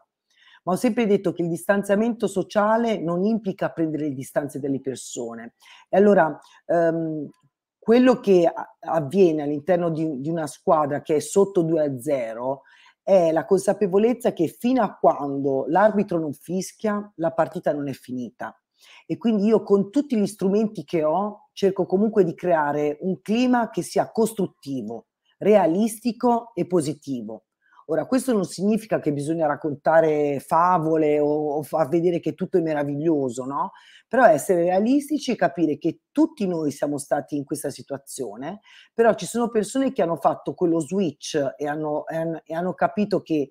ma ho sempre detto che il distanziamento sociale non implica prendere le distanze delle persone. E allora ehm, quello che avviene all'interno di, di, una squadra che è sotto 2 a 0 è la consapevolezza che fino a quando l'arbitro non fischia, la partita non è finita. E quindi io con tutti gli strumenti che ho cerco comunque di creare un clima che sia costruttivo, realistico e positivo. Ora, questo non significa che bisogna raccontare favole o, o far vedere che tutto è meraviglioso, no? Però essere realistici e capire che tutti noi siamo stati in questa situazione, però ci sono persone che hanno fatto quello switch e hanno, e hanno capito che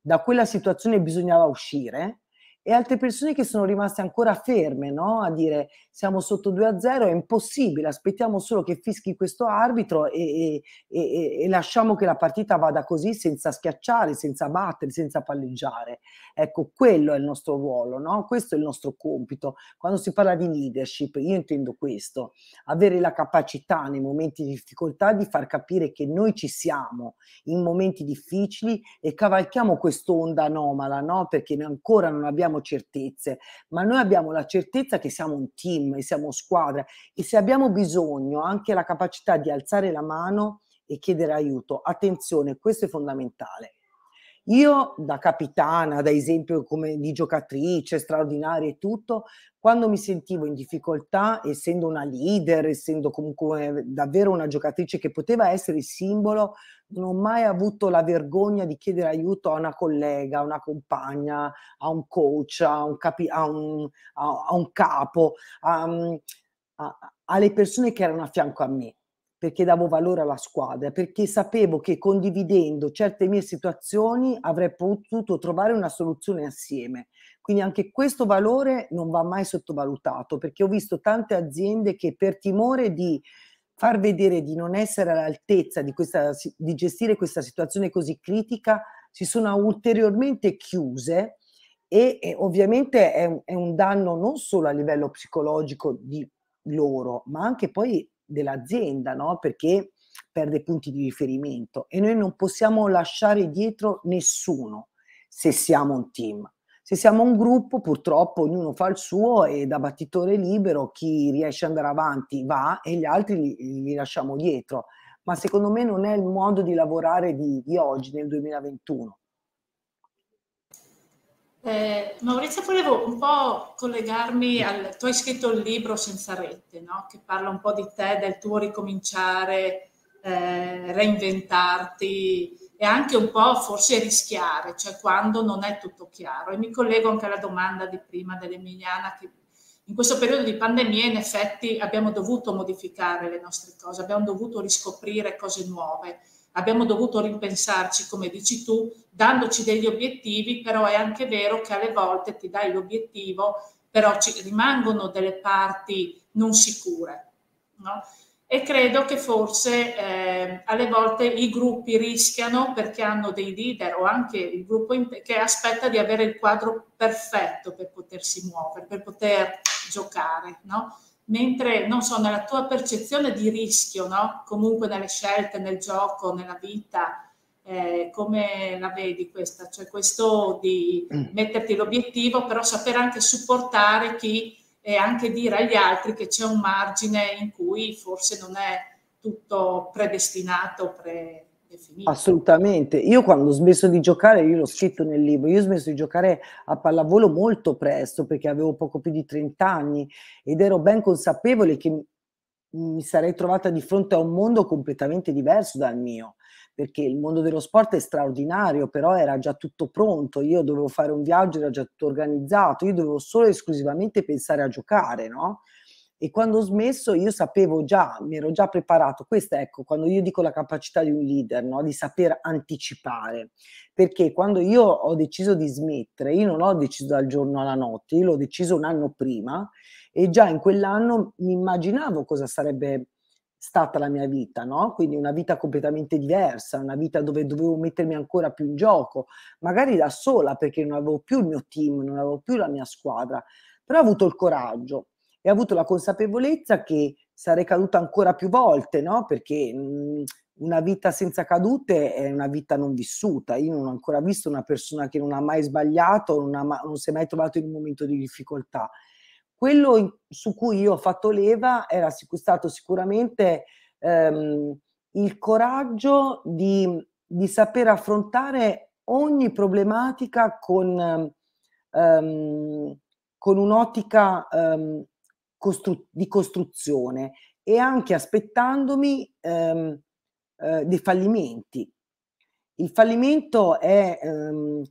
da quella situazione bisognava uscire e altre persone che sono rimaste ancora ferme no? a dire siamo sotto 2 a 0, è impossibile, aspettiamo solo che fischi questo arbitro e, e, e, e lasciamo che la partita vada così senza schiacciare, senza battere, senza palleggiare. Ecco, quello è il nostro ruolo, no? questo è il nostro compito. Quando si parla di leadership, io intendo questo, avere la capacità nei momenti di difficoltà di far capire che noi ci siamo in momenti difficili e cavalchiamo quest'onda anomala, no? perché ancora non abbiamo abbiamo certezze, ma noi abbiamo la certezza che siamo un team e siamo squadra e se abbiamo bisogno anche la capacità di alzare la mano e chiedere aiuto. Attenzione, questo è fondamentale. Io da capitana, da esempio come di giocatrice straordinaria e tutto, quando mi sentivo in difficoltà, essendo una leader, essendo comunque davvero una giocatrice che poteva essere il simbolo, non ho mai avuto la vergogna di chiedere aiuto a una collega, a una compagna, a un coach, a un, capi- a un, a, a un capo, alle persone che erano a fianco a me perché davo valore alla squadra, perché sapevo che condividendo certe mie situazioni avrei potuto trovare una soluzione assieme. Quindi anche questo valore non va mai sottovalutato, perché ho visto tante aziende che per timore di far vedere di non essere all'altezza di, questa, di gestire questa situazione così critica, si sono ulteriormente chiuse e, e ovviamente è è un danno non solo a livello psicologico di loro, ma anche poi dell'azienda, no? perché perde punti di riferimento e noi non possiamo lasciare dietro nessuno se siamo un team. Se siamo un gruppo, purtroppo ognuno fa il suo e da battitore libero chi riesce ad andare avanti va e gli altri li, li lasciamo dietro. Ma secondo me non è il modo di lavorare di, di oggi, nel 2021. Eh, Maurizio, volevo un po' collegarmi al... Tu hai scritto il libro Senza rete, no? che parla un po' di te, del tuo ricominciare, eh, reinventarti e anche un po' forse rischiare, cioè quando non è tutto chiaro. E mi collego anche alla domanda di prima dell'Emiliana che in questo periodo di pandemia in effetti abbiamo dovuto modificare le nostre cose, abbiamo dovuto riscoprire cose nuove abbiamo dovuto ripensarci, come dici tu, dandoci degli obiettivi, però è anche vero che alle volte ti dai l'obiettivo, però ci rimangono delle parti non sicure. No? E credo che forse eh, alle volte i gruppi rischiano perché hanno dei leader o anche il gruppo che aspetta di avere il quadro perfetto per potersi muovere, per poter giocare. No? mentre non so, nella tua percezione di rischio, no? comunque nelle scelte, nel gioco, nella vita, eh, come la vedi questa? Cioè questo di mm. metterti l'obiettivo, però saper anche supportare chi e anche dire agli altri che c'è un margine in cui forse non è tutto predestinato, pre, Assolutamente, io quando ho smesso di giocare, io l'ho scritto nel libro, io ho smesso di giocare a pallavolo molto presto perché avevo poco più di 30 anni ed ero ben consapevole che mi sarei trovata di fronte a un mondo completamente diverso dal mio, perché il mondo dello sport è straordinario, però era già tutto pronto, io dovevo fare un viaggio, era già tutto organizzato, io dovevo solo e esclusivamente pensare a giocare, no? e quando ho smesso io sapevo già, mi ero già preparato, questa ecco, quando io dico la capacità di un leader, no? di saper anticipare, perché quando io ho deciso di smettere, io non ho deciso dal giorno alla notte, io l'ho deciso un anno prima e già in quell'anno mi immaginavo cosa sarebbe stata la mia vita, no? Quindi una vita completamente diversa, una vita dove dovevo mettermi ancora più in gioco, magari da sola perché non avevo più il mio team, non avevo più la mia squadra, però ho avuto il coraggio e ha avuto la consapevolezza che sarei caduta ancora più volte, no? Perché mh, mhmm, una vita senza cadute è una vita non vissuta. Io non ho ancora visto una persona che non ha mai sbagliato, non, ma- non si è mai trovato in un momento di difficoltà. Quello in- su cui io ho fatto leva era sic- stato sicuramente ehm, il coraggio di, di, saper affrontare ogni problematica con, ehm, con un'ottica ehm, costru- di costruzione e anche aspettandomi ehm, eh, dei fallimenti. Il fallimento è ehm,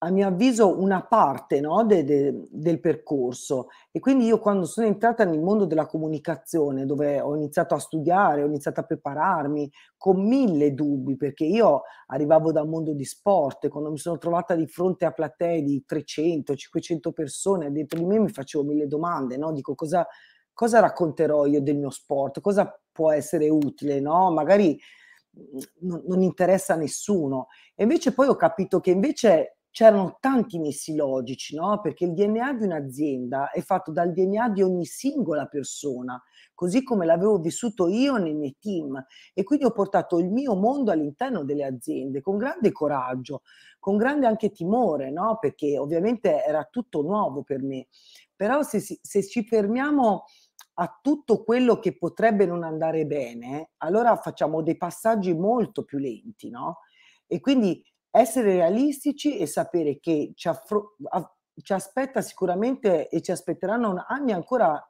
a mio avviso una parte no, de, de, del percorso e quindi io quando sono entrata nel mondo della comunicazione dove ho iniziato a studiare, ho iniziato a prepararmi con mille dubbi perché io arrivavo dal mondo di sport, quando mi sono trovata di fronte a platee di 300-500 persone dentro di me mi facevo mille domande, no? dico cosa, cosa racconterò io del mio sport, cosa può essere utile, no? magari mm, non, interessa a nessuno e invece poi ho capito che invece c'erano tanti nessi logici, no? Perché il DNA di un'azienda è fatto dal DNA di ogni singola persona, così come l'avevo vissuto io nei miei team e quindi ho portato il mio mondo all'interno delle aziende con grande coraggio, con grande anche timore, no? Perché ovviamente era tutto nuovo per me. Però se, se ci fermiamo a tutto quello che potrebbe non andare bene, allora facciamo dei passaggi molto più lenti, no? E quindi essere realistici e sapere che ci, affro- a- ci aspetta sicuramente e ci aspetteranno anni ancora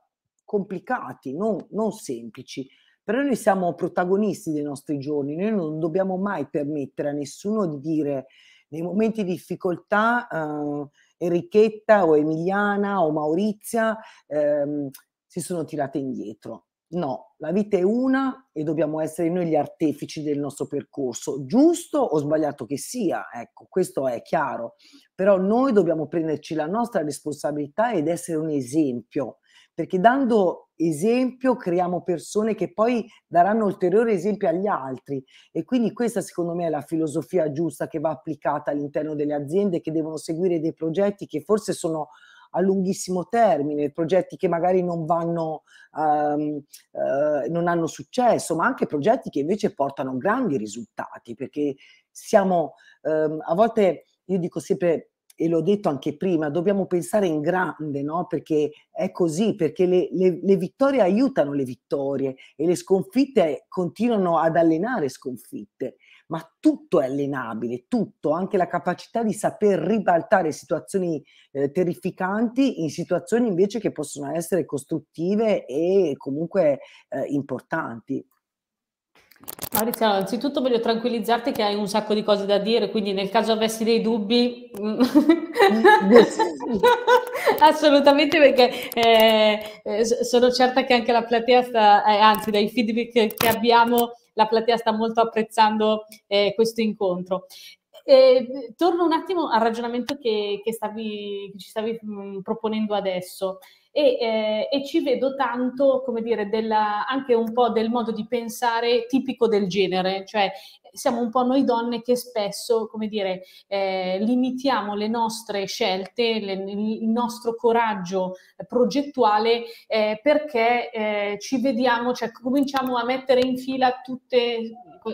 complicati, non, non semplici. Però noi siamo protagonisti dei nostri giorni, noi non dobbiamo mai permettere a nessuno di dire nei momenti di difficoltà eh, Enrichetta o Emiliana o Maurizia ehm, si sono tirate indietro. No, la vita è una e dobbiamo essere noi gli artefici del nostro percorso, giusto o sbagliato che sia, ecco, questo è chiaro, però noi dobbiamo prenderci la nostra responsabilità ed essere un esempio, perché dando esempio creiamo persone che poi daranno ulteriore esempio agli altri e quindi questa secondo me è la filosofia giusta che va applicata all'interno delle aziende che devono seguire dei progetti che forse sono a lunghissimo termine, progetti che magari non vanno, um, uh, non hanno successo, ma anche progetti che invece portano grandi risultati, perché siamo, um, a volte io dico sempre, e l'ho detto anche prima, dobbiamo pensare in grande, no? Perché è così, perché le, le, le, vittorie aiutano le vittorie e le sconfitte continuano ad allenare sconfitte ma tutto è allenabile, tutto, anche la capacità di saper ribaltare situazioni eh, terrificanti in situazioni invece che possono essere costruttive e comunque eh, importanti. Maurizio, anzitutto voglio tranquillizzarti che hai un sacco di cose da dire, quindi nel caso avessi dei dubbi, mm. assolutamente perché eh, eh sono certa che anche la platea sta, eh, anzi dai feedback che abbiamo la platea sta molto apprezzando eh, questo incontro. Eh, torno un attimo al ragionamento che, che, stavi, che ci stavi mh, proponendo adesso e, eh, e ci vedo tanto, come dire, della, anche un po' del modo di pensare tipico del genere, cioè siamo un po' noi donne che spesso, come dire, eh, limitiamo le nostre scelte, le, il nostro coraggio progettuale eh, perché eh, ci vediamo, cioè cominciamo a mettere in fila tutte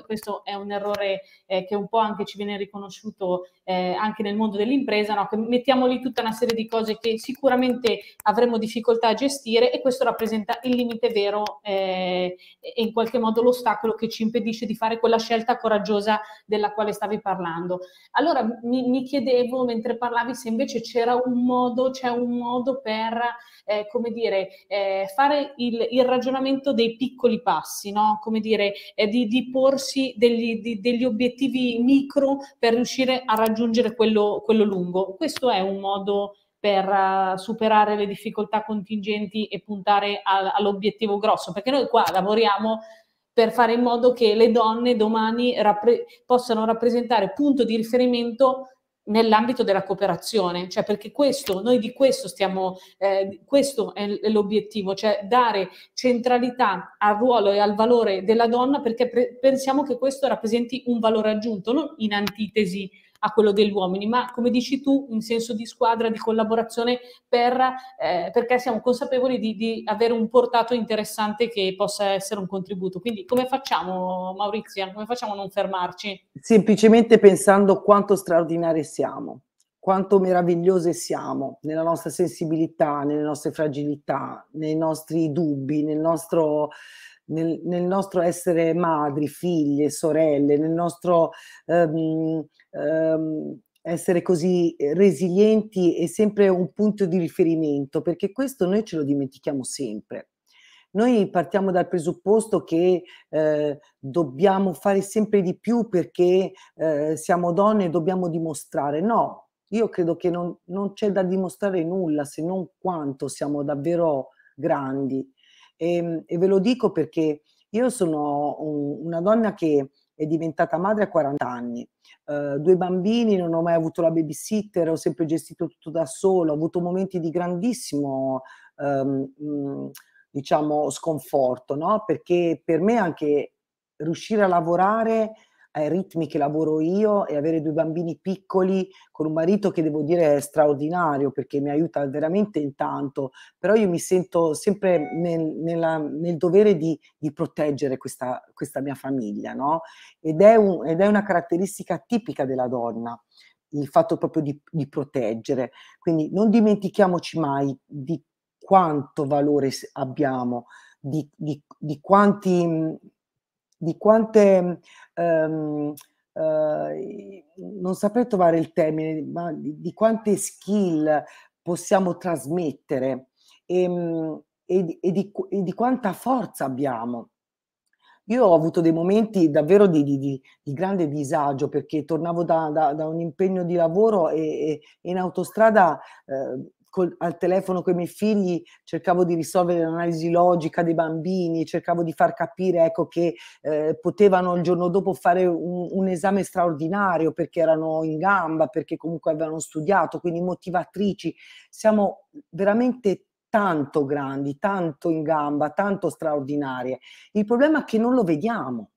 questo è un errore eh, che un po' anche ci viene riconosciuto eh, anche nel mondo dell'impresa, no? che mettiamo lì tutta una serie di cose che sicuramente avremo difficoltà a gestire e questo rappresenta il limite vero eh, e in qualche modo l'ostacolo che ci impedisce di fare quella scelta coraggiosa della quale stavi parlando. Allora mi, mi chiedevo mentre parlavi se invece c'era un modo, c'è un modo per, eh, come dire, eh, fare il, il, ragionamento dei piccoli passi, no? come dire, eh, di, di porsi porsi degli, di, degli, obiettivi micro per riuscire a raggiungere quello, quello lungo. Questo è un modo per uh, superare le difficoltà contingenti e puntare al, all'obiettivo grosso, perché noi qua lavoriamo per fare in modo che le donne domani rappre- possano rappresentare punto di riferimento nell'ambito della cooperazione, cioè perché questo, noi di questo stiamo, eh, questo è l'obiettivo, cioè dare centralità al ruolo e al valore della donna perché pre- pensiamo che questo rappresenti un valore aggiunto, non in antitesi a quello degli uomini, ma come dici tu, un senso di squadra, di collaborazione per, eh, perché siamo consapevoli di, di, avere un portato interessante che possa essere un contributo. Quindi come facciamo Maurizia? Come facciamo a non fermarci? Semplicemente pensando quanto straordinari siamo quanto meravigliose siamo nella nostra sensibilità, nelle nostre fragilità, nei nostri dubbi, nel nostro, nel, nel nostro essere madri, figlie, sorelle, nel nostro ehm, ehm, essere così eh, resilienti e sempre un punto di riferimento, perché questo noi ce lo dimentichiamo sempre. Noi partiamo dal presupposto che eh, dobbiamo fare sempre di più perché eh, siamo donne e dobbiamo dimostrare. No, io credo che non, non, c'è da dimostrare nulla se non quanto siamo davvero grandi. E, ehm, e ve lo dico perché io sono un, una donna che è diventata madre a 40 anni. Uh, due bambini, non ho mai avuto la babysitter, ho sempre gestito tutto da sola, ho avuto momenti di grandissimo um, diciamo sconforto, no? Perché per me anche riuscire a lavorare ai ritmi che lavoro io e avere due bambini piccoli con un marito che devo dire è straordinario perché mi aiuta veramente in tanto, però io mi sento sempre nel, nella, nel dovere di, di proteggere questa, questa, mia famiglia, no? Ed è, un, ed è una caratteristica tipica della donna il fatto proprio di, di, proteggere. Quindi non dimentichiamoci mai di quanto valore abbiamo, di, di, di quanti mhmm, di quante... Um, uh, non saprei trovare il termine, ma di, di quante skill possiamo trasmettere e, ehm, e, e, di, e di quanta forza abbiamo. Io ho avuto dei momenti davvero di, di, di, di grande disagio perché tornavo da, da, da, un impegno di lavoro e, e in autostrada eh, col, al telefono con i miei figli cercavo di risolvere l'analisi logica dei bambini, cercavo di far capire ecco, che eh, potevano il giorno dopo fare un, un, esame straordinario perché erano in gamba, perché comunque avevano studiato, quindi motivatrici. Siamo veramente tanto grandi, tanto in gamba, tanto straordinarie. Il problema è che non lo vediamo,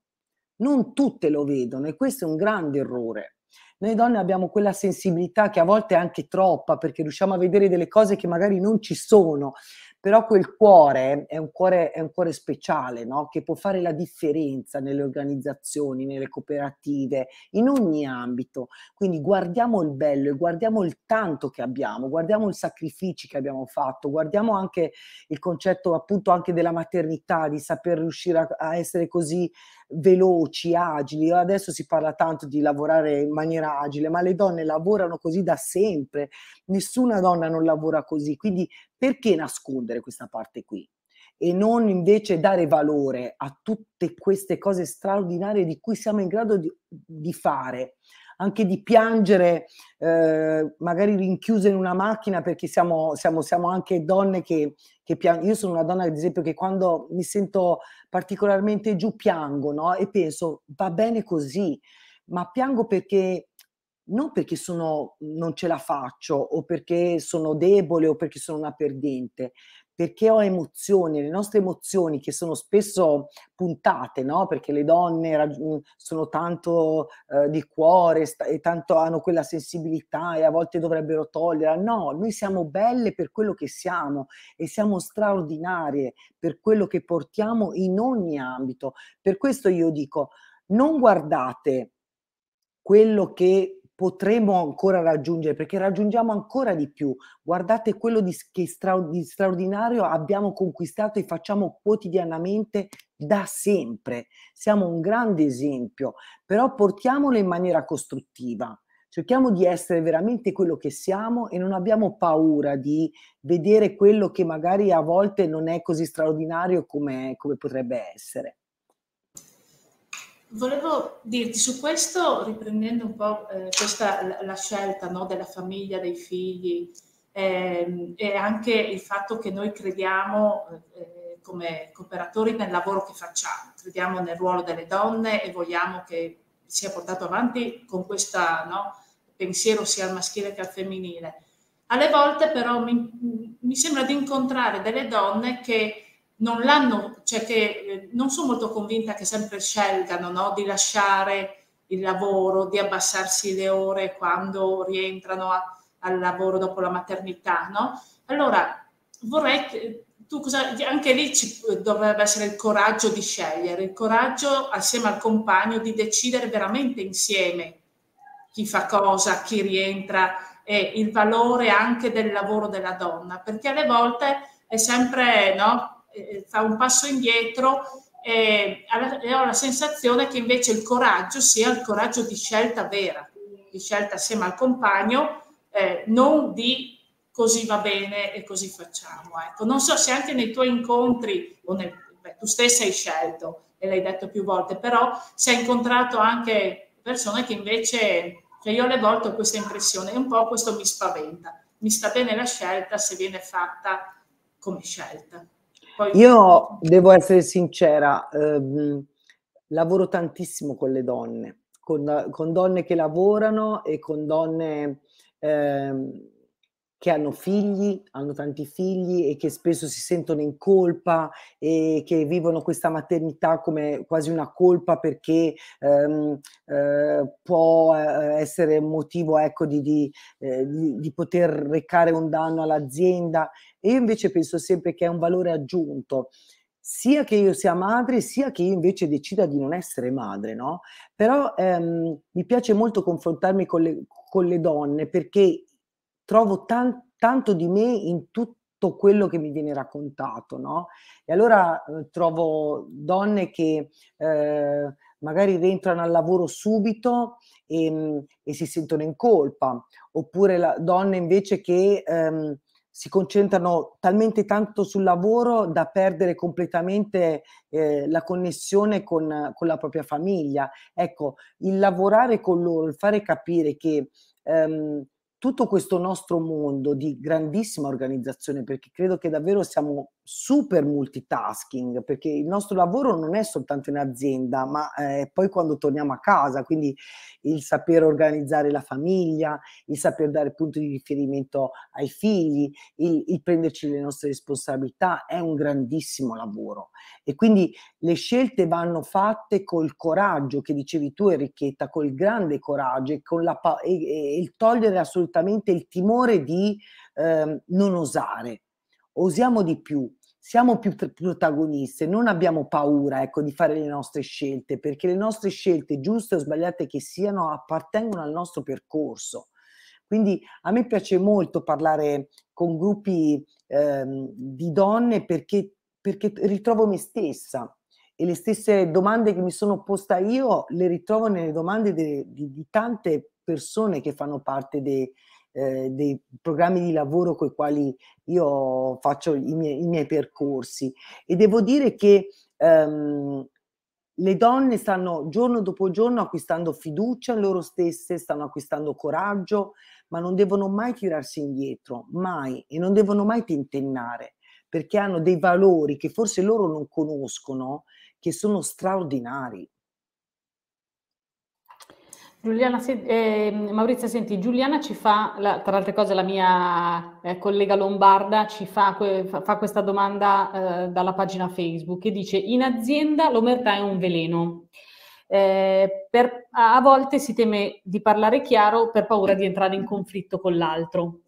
non tutte lo vedono e questo è un grande errore. Noi donne abbiamo quella sensibilità che a volte è anche troppa perché riusciamo a vedere delle cose che magari non ci sono, però quel cuore è un cuore, è un cuore speciale no? che può fare la differenza nelle organizzazioni, nelle cooperative, in ogni ambito. Quindi guardiamo il bello e guardiamo il tanto che abbiamo, guardiamo i sacrifici che abbiamo fatto, guardiamo anche il concetto appunto anche della maternità, di saper riuscire a, a essere così veloci, agili. Adesso si parla tanto di lavorare in maniera agile, ma le donne lavorano così da sempre, nessuna donna non lavora così, quindi perché nascondere questa parte qui? e non invece dare valore a tutte queste cose straordinarie di cui siamo in grado di, di fare anche di piangere, eh, magari rinchiuse in una macchina, perché siamo, siamo, siamo anche donne che, che piangono. Io sono una donna, ad esempio, che quando mi sento particolarmente giù piango no? e penso va bene così, ma piango perché non perché sono, non ce la faccio o perché sono debole o perché sono una perdente, perché ho emozioni, le nostre emozioni che sono spesso puntate, no? perché le donne rag- mm, sono tanto eh, di cuore st- e tanto hanno quella sensibilità e a volte dovrebbero toglierla. No, noi siamo belle per quello che siamo e siamo straordinarie per quello che portiamo in ogni ambito. Per questo io dico, non guardate quello che potremo ancora raggiungere, perché raggiungiamo ancora di più. Guardate quello di, che stra, di straordinario abbiamo conquistato e facciamo quotidianamente da sempre. Siamo un grande esempio, però portiamolo in maniera costruttiva. Cerchiamo di essere veramente quello che siamo e non abbiamo paura di vedere quello che magari a volte non è così straordinario come, come potrebbe essere. Volevo dirti su questo, riprendendo un po' eh, questa, la, la scelta no, della famiglia, dei figli eh, e anche il fatto che noi crediamo eh, eh, come cooperatori nel lavoro che facciamo, crediamo nel ruolo delle donne e vogliamo che sia portato avanti con questo no, pensiero sia al maschile che al femminile. Alle volte però mi, mi sembra di incontrare delle donne che non l'hanno, cioè che eh, non sono molto convinta che sempre scelgano no? di lasciare il lavoro, di abbassarsi le ore quando rientrano a, al lavoro dopo la maternità, no? Allora vorrei che tu cosa, anche lì ci dovrebbe essere il coraggio di scegliere, il coraggio assieme al compagno di decidere veramente insieme chi fa cosa, chi rientra e il valore anche del lavoro della donna, perché alle volte è sempre, no? Eh, eh, fa un passo indietro eh, e eh, ho la sensazione che invece il coraggio sia il coraggio di scelta vera, di scelta assieme al compagno, eh, non di così va bene e così facciamo. Ecco. Non so se anche nei tuoi incontri, o nel, beh, tu stessa hai scelto e l'hai detto più volte, però se hai incontrato anche persone che invece, cioè io alle volte ho questa impressione, e un po' questo mi spaventa mi sta bene la scelta se viene fatta come scelta. Io devo essere sincera, ehm, lavoro tantissimo con le donne, con, con, donne che lavorano e con donne ehm, che hanno figli, hanno tanti figli e che spesso si sentono in colpa e che vivono questa maternità come quasi una colpa perché ehm, eh, può eh, essere motivo ecco, di, di, eh, di, di, poter recare un danno all'azienda. E io invece penso sempre che è un valore aggiunto sia che io sia madre, sia che io invece decida di non essere madre, no? Però ehm, mi piace molto confrontarmi con le, con le donne perché trovo tan, tanto di me in tutto quello che mi viene raccontato, no? E allora eh, trovo donne che eh, magari rientrano al lavoro subito e, mm, e, si sentono in colpa, oppure la, donne invece che... Ehm, si concentrano talmente tanto sul lavoro da perdere completamente eh, la connessione con, con, la propria famiglia. Ecco, il lavorare con loro, il fare capire che ehm, tutto questo nostro mondo di grandissima organizzazione, perché credo che davvero siamo super multitasking, perché il nostro lavoro non è soltanto in azienda, ma eh, poi quando torniamo a casa, quindi il saper organizzare la famiglia, il saper dare punti di riferimento ai figli, il, il prenderci le nostre responsabilità, è un grandissimo lavoro. E quindi le scelte vanno fatte col coraggio che dicevi tu Enrichetta, col grande coraggio e, con la pa- e, e, il togliere assolutamente il timore di eh, non osare. Osiamo di più, siamo più protagoniste, non abbiamo paura ecco, di fare le nostre scelte, perché le nostre scelte, giuste o sbagliate che siano, appartengono al nostro percorso. Quindi a me piace molto parlare con gruppi ehm, di donne perché, perché ritrovo me stessa e le stesse domande che mi sono posta io le ritrovo nelle domande de, di, di, tante persone che fanno parte dei eh, dei programmi di lavoro con i quali io faccio i miei, i miei percorsi e devo dire che ehm, le donne stanno giorno dopo giorno acquistando fiducia in loro stesse, stanno acquistando coraggio, ma non devono mai tirarsi indietro, mai, e non devono mai tentennare, perché hanno dei valori che forse loro non conoscono, che sono straordinari. Giuliana, eh, Maurizio, senti, Giuliana ci fa, la, tra le altre cose la mia eh, collega lombarda ci fa, que, fa questa domanda eh, dalla pagina Facebook e dice, in azienda l'omertà è un veleno. Eh, per, a volte si teme di parlare chiaro per paura di entrare in conflitto con l'altro.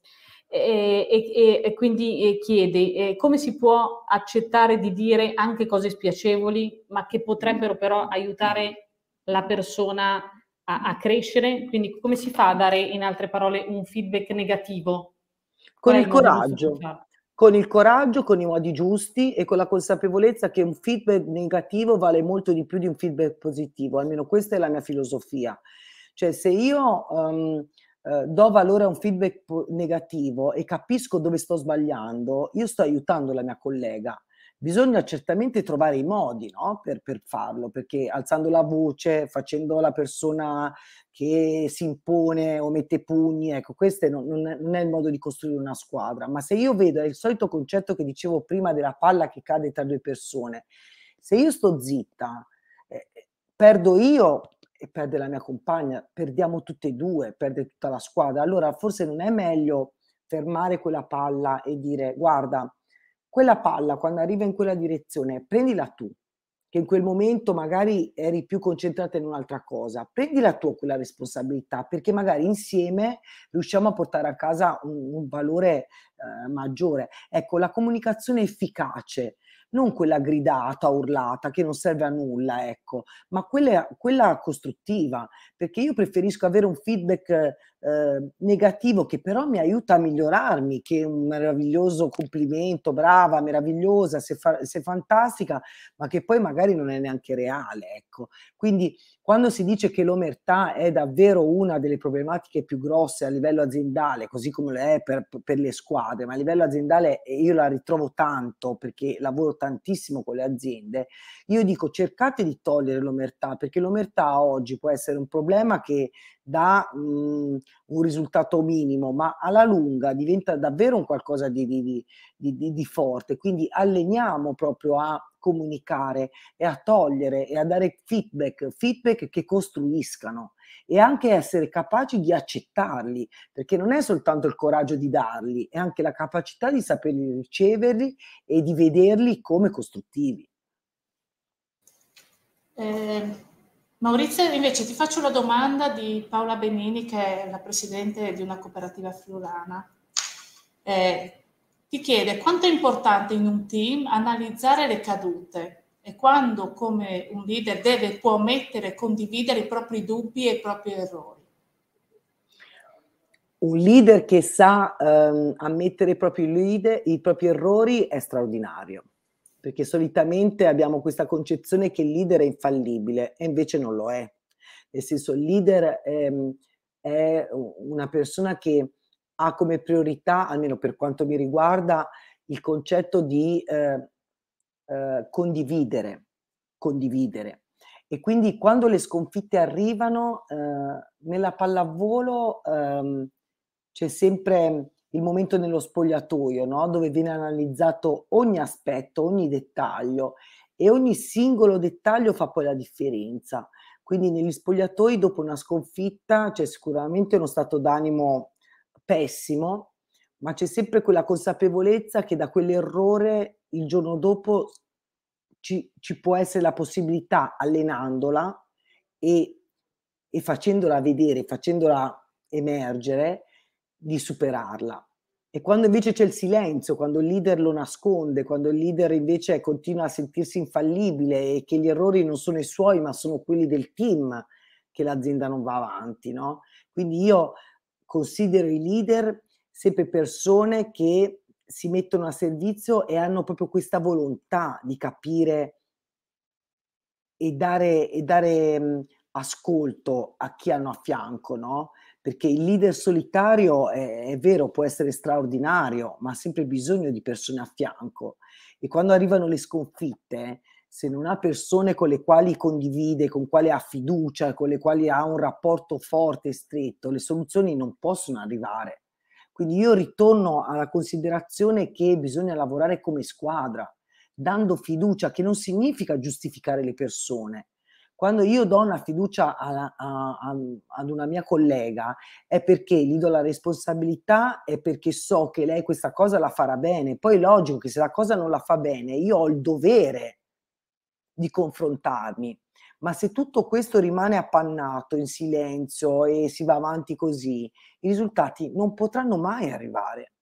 E, e, e quindi eh, chiede eh, come si può accettare di dire anche cose spiacevoli, ma che potrebbero però aiutare la persona a, a crescere? Quindi come si fa a dare, in altre parole, un feedback negativo? Con il coraggio con il coraggio, con i modi giusti e con la consapevolezza che un feedback negativo vale molto di più di un feedback positivo, almeno questa è la mia filosofia. Cioè se io um, do valore a un feedback negativo e capisco dove sto sbagliando, io sto aiutando la mia collega bisogna certamente trovare i modi no? per, per, farlo, perché alzando la voce, facendo la persona che si impone o mette pugni, ecco, questo non, non, è, il modo di costruire una squadra. Ma se io vedo il solito concetto che dicevo prima della palla che cade tra due persone, se io sto zitta, eh, eh, perdo io e perde la mia compagna, perdiamo tutte e due, perde tutta la squadra. Allora forse non è meglio fermare quella palla e dire guarda, quella palla quando arriva in quella direzione, prendila tu, che in quel momento magari eri più concentrata in un'altra cosa, prendila tu quella responsabilità, perché magari insieme riusciamo a portare a casa un, un valore eh, maggiore. Ecco, la comunicazione efficace non quella gridata, urlata, che non serve a nulla, ecco, ma quella, quella costruttiva, perché io preferisco avere un feedback eh, negativo che però mi aiuta a migliorarmi, che è un meraviglioso complimento, brava, meravigliosa, sei, fa- sei fantastica, ma che poi magari non è neanche reale, ecco. Quindi quando si dice che l'omertà è davvero una delle problematiche più grosse a livello aziendale, così come lo è per, per le squadre, ma a livello aziendale io la ritrovo tanto perché lavoro tantissimo con le aziende, io dico cercate di togliere l'omertà perché l'omertà oggi può essere un problema che da mh, un risultato minimo, ma alla lunga diventa davvero un qualcosa di, di, di, di forte. Quindi alleniamo proprio a comunicare e a togliere e a dare feedback, feedback che costruiscano e anche essere capaci di accettarli, perché non è soltanto il coraggio di darli, è anche la capacità di saperli riceverli e di vederli come costruttivi. Eh, Maurizio, invece ti faccio la domanda di Paola Benini, che è la presidente di una cooperativa friulana. Eh, ti chiede quanto è importante in un team analizzare le cadute e quando come un leader deve, può mettere e condividere i propri dubbi e i propri errori. Un leader che sa ehm, ammettere i propri, lead, i propri errori è straordinario perché solitamente abbiamo questa concezione che il leader è infallibile e invece non lo è. Nel senso, il leader ehm, è, è una persona che ha come priorità, almeno per quanto mi riguarda, il concetto di eh, eh, condividere, condividere. E quindi quando le sconfitte arrivano, eh, nella pallavolo ehm, c'è sempre il momento nello spogliatoio, no? dove viene analizzato ogni aspetto, ogni dettaglio e ogni singolo dettaglio fa poi la differenza. Quindi negli spogliatoi dopo una sconfitta c'è sicuramente uno stato d'animo pessimo, ma c'è sempre quella consapevolezza che da quell'errore il giorno dopo ci, ci può essere la possibilità, allenandola e, e facendola vedere, facendola emergere, di superarla. E quando invece c'è il silenzio, quando il leader lo nasconde, quando il leader invece continua a sentirsi infallibile e che gli errori non sono i suoi ma sono quelli del team, che l'azienda non va avanti, no? Quindi io considero i leader sempre persone che si mettono a servizio e hanno proprio questa volontà di capire e dare, e dare ascolto a chi hanno a fianco, no? perché il leader solitario è, è, vero, può essere straordinario, ma ha sempre bisogno di persone a fianco. E quando arrivano le sconfitte, se non ha persone con le quali condivide, con le quali ha fiducia, con le quali ha un rapporto forte e stretto, le soluzioni non possono arrivare. Quindi io ritorno alla considerazione che bisogna lavorare come squadra, dando fiducia, che non significa giustificare le persone, quando io do una fiducia alla, a, a, ad una mia collega è perché gli do la responsabilità, è perché so che lei questa cosa la farà bene. Poi è logico che se la cosa non la fa bene, io ho il dovere di confrontarmi. Ma se tutto questo rimane appannato in silenzio e si va avanti così, i risultati non potranno mai arrivare.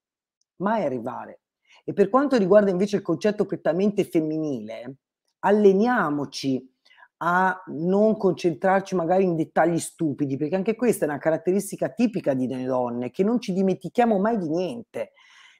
Mai arrivare. E per quanto riguarda invece il concetto prettamente femminile, alleniamoci a non concentrarci magari in dettagli stupidi, perché anche questa è una caratteristica tipica di noi donne, che non ci dimentichiamo mai di niente.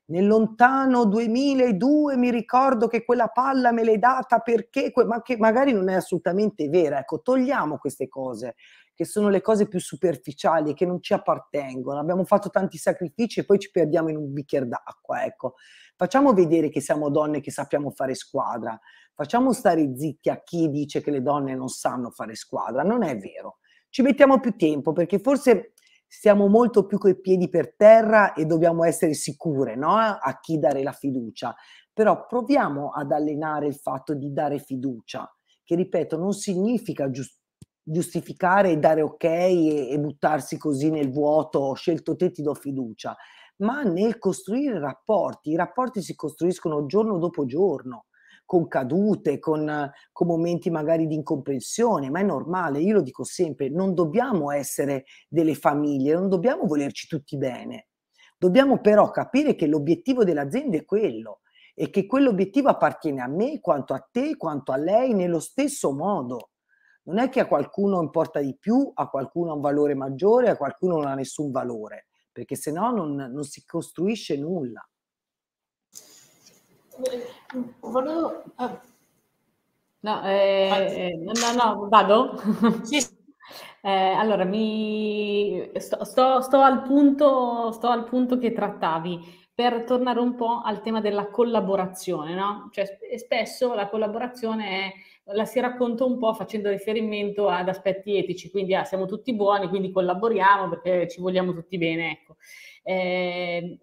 Nel lontano 2002 mi ricordo che quella palla me l'hai data perché, ma che magari non è assolutamente vera. Ecco, togliamo queste cose, che sono le cose più superficiali, e che non ci appartengono. Abbiamo fatto tanti sacrifici e poi ci perdiamo in un bicchiere d'acqua. Ecco, facciamo vedere che siamo donne, che sappiamo fare squadra Facciamo stare zitti a chi dice che le donne non sanno fare squadra, non è vero. Ci mettiamo più tempo perché forse stiamo molto più coi piedi per terra e dobbiamo essere sicure no? a chi dare la fiducia. Però proviamo ad allenare il fatto di dare fiducia, che ripeto non significa giust- giustificare e dare ok e-, e buttarsi così nel vuoto, ho scelto te, ti do fiducia, ma nel costruire rapporti. I rapporti si costruiscono giorno dopo giorno con cadute, con, con momenti magari di incomprensione, ma è normale, io lo dico sempre, non dobbiamo essere delle famiglie, non dobbiamo volerci tutti bene. Dobbiamo però capire che l'obiettivo dell'azienda è quello e che quell'obiettivo appartiene a me quanto a te, quanto a lei nello stesso modo. Non è che a qualcuno importa di più, a qualcuno ha un valore maggiore, a qualcuno non ha nessun valore, perché se no non, non si costruisce nulla. Volevo... Ah. No, eh, no, no, vado? Sì, Eh, allora, mi... sto, sto, sto, al punto, sto al punto che trattavi per tornare un po' al tema della collaborazione, no? Cioè, spesso la collaborazione è, la si racconta un po' facendo riferimento ad aspetti etici, quindi ah, siamo tutti buoni, quindi collaboriamo perché ci vogliamo tutti bene, ecco. Eh,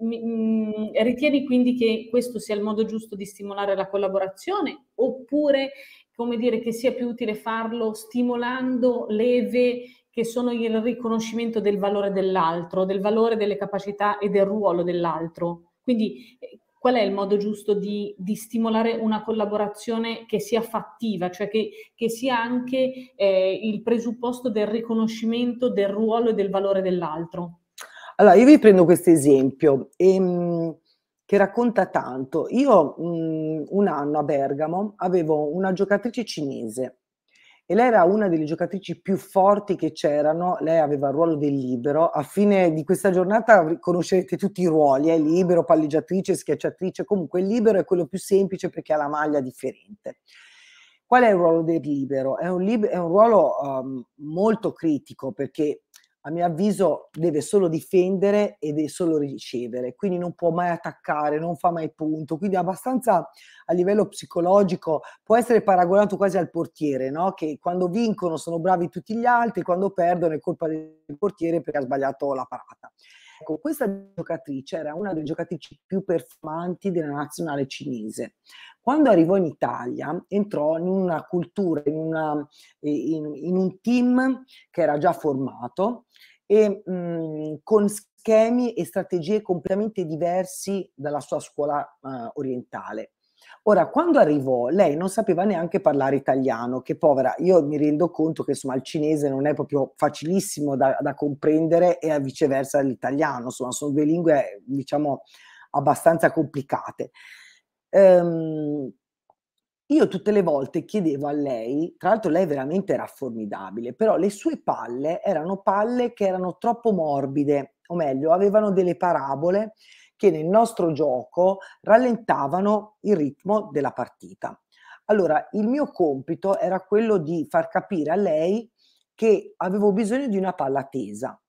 ritieni quindi che questo sia il modo giusto di stimolare la collaborazione oppure come dire, che sia più utile farlo stimolando leve che sono il riconoscimento del valore dell'altro, del valore delle capacità e del ruolo dell'altro. Quindi eh, qual è il modo giusto di, di stimolare una collaborazione che sia fattiva, cioè che, che sia anche eh, il presupposto del riconoscimento del ruolo e del valore dell'altro? Allora, io vi prendo questo esempio ehm, che racconta tanto. Io mh, mhmm, un anno a Bergamo avevo una giocatrice cinese e lei era una delle giocatrici più forti che c'erano, lei aveva il ruolo del libero, a fine di questa giornata conoscerete tutti i ruoli, è eh? libero, palleggiatrice, schiacciatrice, comunque il libero è quello più semplice perché ha la maglia differente. Qual è il ruolo del libero? È un, lib- è un ruolo um, molto critico perché a mio avviso deve solo difendere e deve solo ricevere, quindi non può mai attaccare, non fa mai punto, quindi abbastanza a livello psicologico può essere paragonato quasi al portiere, no? che quando vincono sono bravi tutti gli altri, quando perdono è colpa del portiere perché ha sbagliato la parata. Ecco, questa giocatrice era una delle giocatrici più performanti della nazionale cinese. Quando arrivò in Italia entrò in una cultura, in, una, eh, in, in un team che era già formato e mh, mm, con schemi e strategie completamente diversi dalla sua scuola uh, orientale. Ora, quando arrivò, lei non sapeva neanche parlare italiano, che povera, io mi rendo conto che insomma il cinese non è proprio facilissimo da, da comprendere e viceversa l'italiano, insomma sono due lingue diciamo abbastanza complicate. Ehm, io tutte le volte chiedevo a lei, tra l'altro lei veramente era formidabile, però le sue palle erano palle che erano troppo morbide, o meglio, avevano delle parabole che nel nostro gioco rallentavano il ritmo della partita. Allora, il mio compito era quello di far capire a lei che avevo bisogno di una palla tesa.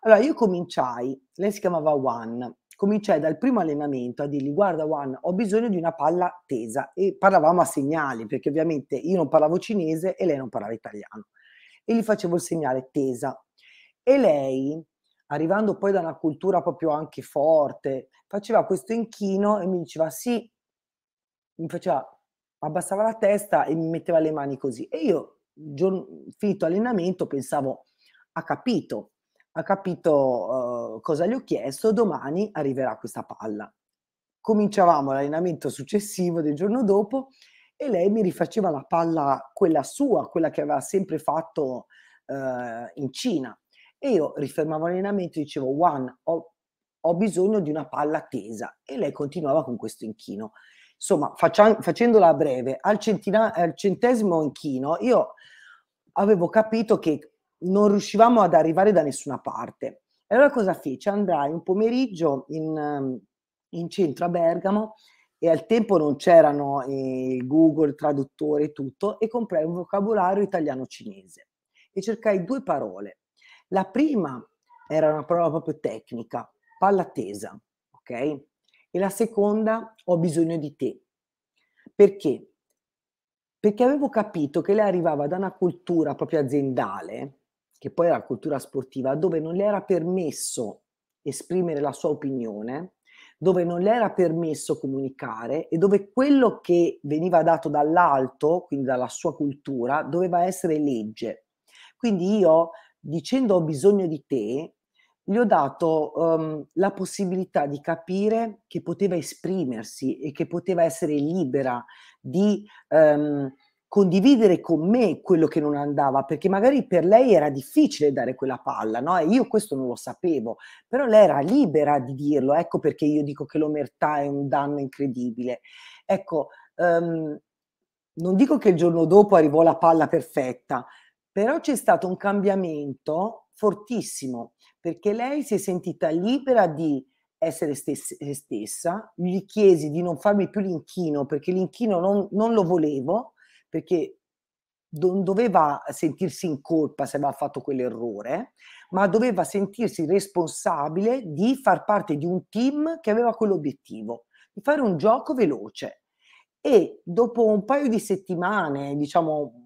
Allora, io cominciai, lei si chiamava Juan, cominciai dal primo allenamento a dirgli guarda Juan ho bisogno di una palla tesa e parlavamo a segnali perché ovviamente io non parlavo cinese e lei non parlava italiano e gli facevo il segnale tesa e lei arrivando poi da una cultura proprio anche forte, faceva questo inchino e mi diceva sì, mi faceva, abbassava la testa e mi metteva le mani così. E io, giorno, finito l'allenamento, pensavo, ha capito, ha capito uh, cosa gli ho chiesto, domani arriverà questa palla. Cominciavamo l'allenamento successivo del giorno dopo e lei mi rifaceva la palla, quella sua, quella che aveva sempre fatto uh, in Cina e io rifermavo l'allenamento e dicevo, Juan, ho, ho bisogno di una palla tesa. E lei continuava con questo inchino. Insomma, faccia, facendola breve, al, centina, al centesimo inchino io avevo capito che non riuscivamo ad arrivare da nessuna parte. E allora cosa feci? Andai un pomeriggio in, ehm, in centro a Bergamo e al tempo non c'erano eh, Google, traduttore e tutto, e comprai un vocabolario italiano-cinese e cercai due parole la prima era una prova proprio tecnica, palla tesa, ok? E la seconda, ho bisogno di te. Perché? Perché avevo capito che lei arrivava da una cultura proprio aziendale, che poi era cultura sportiva, dove non le era permesso esprimere la sua opinione, dove non le era permesso comunicare e dove quello che veniva dato dall'alto, quindi dalla sua cultura, doveva essere legge. Quindi io dicendo ho bisogno di te, gli ho dato um, la possibilità di capire che poteva esprimersi e che poteva essere libera di um, condividere con me quello che non andava, perché magari per lei era difficile dare quella palla, no? E io questo non lo sapevo, però lei era libera di dirlo, ecco perché io dico che l'omertà è un danno incredibile. Ecco, um, non dico che il giorno dopo arrivò la palla perfetta, però c'è stato un cambiamento fortissimo perché lei si è sentita libera di essere se stessa. gli chiesi di non farmi più l'inchino perché l'inchino non, non lo volevo perché non doveva sentirsi in colpa se aveva fatto quell'errore, ma doveva sentirsi responsabile di far parte di un team che aveva quell'obiettivo, di fare un gioco veloce. E dopo un paio di settimane, diciamo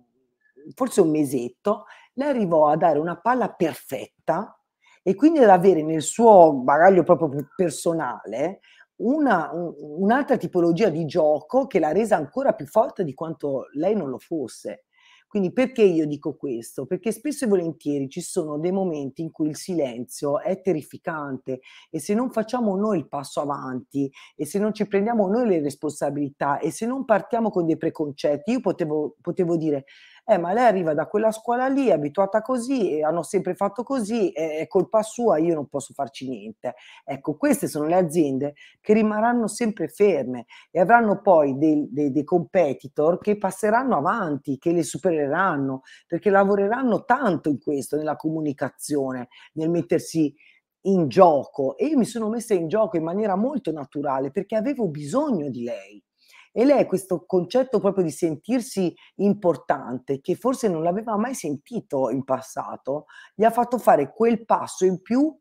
forse un mesetto, lei arrivò a dare una palla perfetta e quindi ad avere nel suo bagaglio proprio personale una, un, un'altra tipologia di gioco che l'ha resa ancora più forte di quanto lei non lo fosse. Quindi perché io dico questo? Perché spesso e volentieri ci sono dei momenti in cui il silenzio è terrificante e se non facciamo noi il passo avanti e se non ci prendiamo noi le responsabilità e se non partiamo con dei preconcetti, io potevo, potevo dire eh ma lei arriva da quella scuola lì, è abituata così, hanno sempre fatto così, è, colpa sua, io non posso farci niente. Ecco, queste sono le aziende che rimarranno sempre ferme e avranno poi dei, dei, dei competitor che passeranno avanti, che le supereranno, perché lavoreranno tanto in questo, nella comunicazione, nel mettersi in gioco e io mi sono messa in gioco in maniera molto naturale perché avevo bisogno di lei e lei questo concetto proprio di sentirsi importante, che forse non l'aveva mai sentito in passato, gli ha fatto fare quel passo in più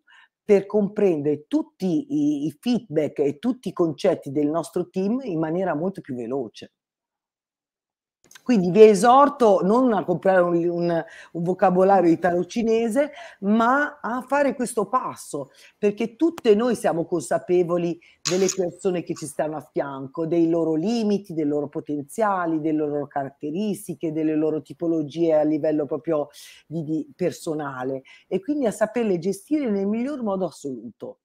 per comprendere tutti i, i feedback e tutti i concetti del nostro team in maniera molto più veloce. Quindi vi esorto non a comprare un, un, un vocabolario italo-cinese, ma a fare questo passo, perché tutte noi siamo consapevoli delle persone che ci stanno a fianco, dei loro limiti, dei loro potenziali, delle loro caratteristiche, delle loro tipologie a livello proprio di, di personale e quindi a saperle gestire nel miglior modo assoluto.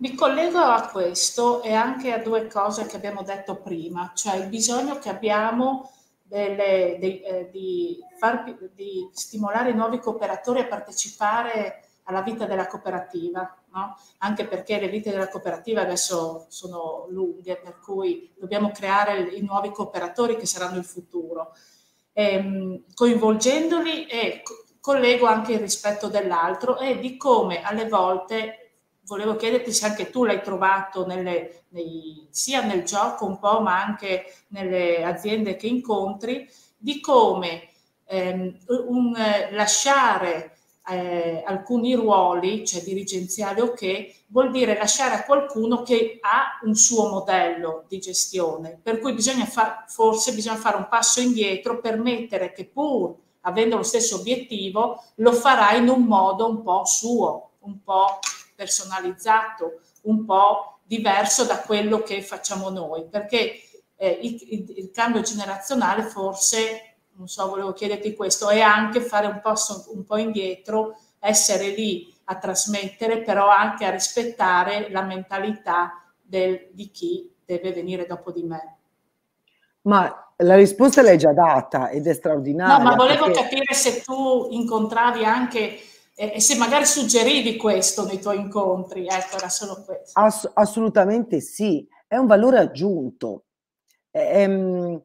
Mi collego a questo e anche a due cose che abbiamo detto prima, cioè il bisogno che abbiamo delle, de, eh, di, far, di, stimolare i nuovi cooperatori a partecipare alla vita della cooperativa, no? anche perché le vite della cooperativa adesso sono lunghe, per cui dobbiamo creare i nuovi cooperatori che saranno il futuro, ehm, coinvolgendoli e collego anche il rispetto dell'altro e di come alle volte volevo chiederti se anche tu l'hai trovato nelle, nei, sia nel gioco un po', ma anche nelle aziende che incontri, di come ehm, un, eh, lasciare eh, alcuni ruoli, cioè dirigenziali o che, vuol dire lasciare a qualcuno che ha un suo modello di gestione, per cui bisogna fa- forse bisogna fare un passo indietro, permettere che pur avendo lo stesso obiettivo lo farà in un modo un po' suo, un po' personalizzato, un po' diverso da quello che facciamo noi, perché eh, il, il, cambio generazionale forse, non so, volevo chiederti questo, è anche fare un passo un po' indietro, essere lì a trasmettere, però anche a rispettare la mentalità del, di chi deve venire dopo di me. Ma la risposta l'hai già data ed è straordinaria. No, ma volevo perché... capire se tu incontravi anche e, e se magari suggerivi questo nei tuoi incontri, ecco, era solo questo. Ass- assolutamente sì, è un valore aggiunto. Ehm,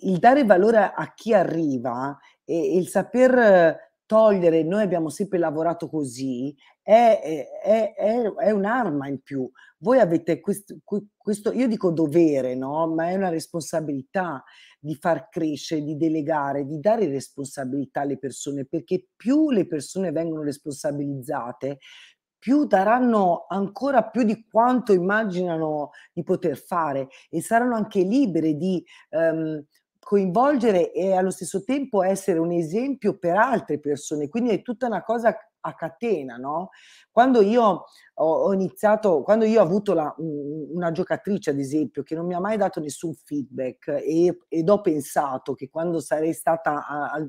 il dare valore a chi arriva e il saper togliere, noi abbiamo sempre lavorato così, è, è, è, è un'arma in più, voi avete questo, questo, io dico dovere, no? ma è una responsabilità di far crescere, di delegare, di dare responsabilità alle persone, perché più le persone vengono responsabilizzate, più daranno ancora più di quanto immaginano di poter fare e saranno anche libere di um, coinvolgere e allo stesso tempo essere un esempio per altre persone. Quindi è tutta una cosa a catena, no? Quando io ho, iniziato, quando io ho avuto la, una giocatrice, ad esempio, che non mi ha mai dato nessun feedback e, ed ho pensato che quando sarei stata a, a,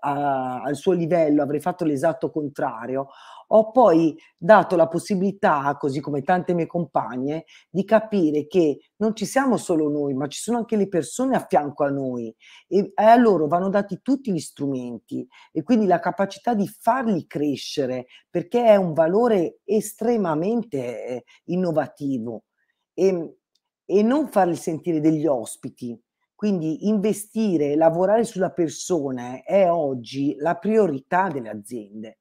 al suo livello, avrei fatto l'esatto contrario, ho poi dato la possibilità, così come tante mie compagne, di capire che non ci siamo solo noi, ma ci sono anche le persone a fianco a noi e a loro vanno dati tutti gli strumenti e quindi la capacità di farli crescere perché è un valore estremamente eh, innovativo e, e non farli sentire degli ospiti quindi investire, lavorare sulla persona è oggi la priorità delle aziende.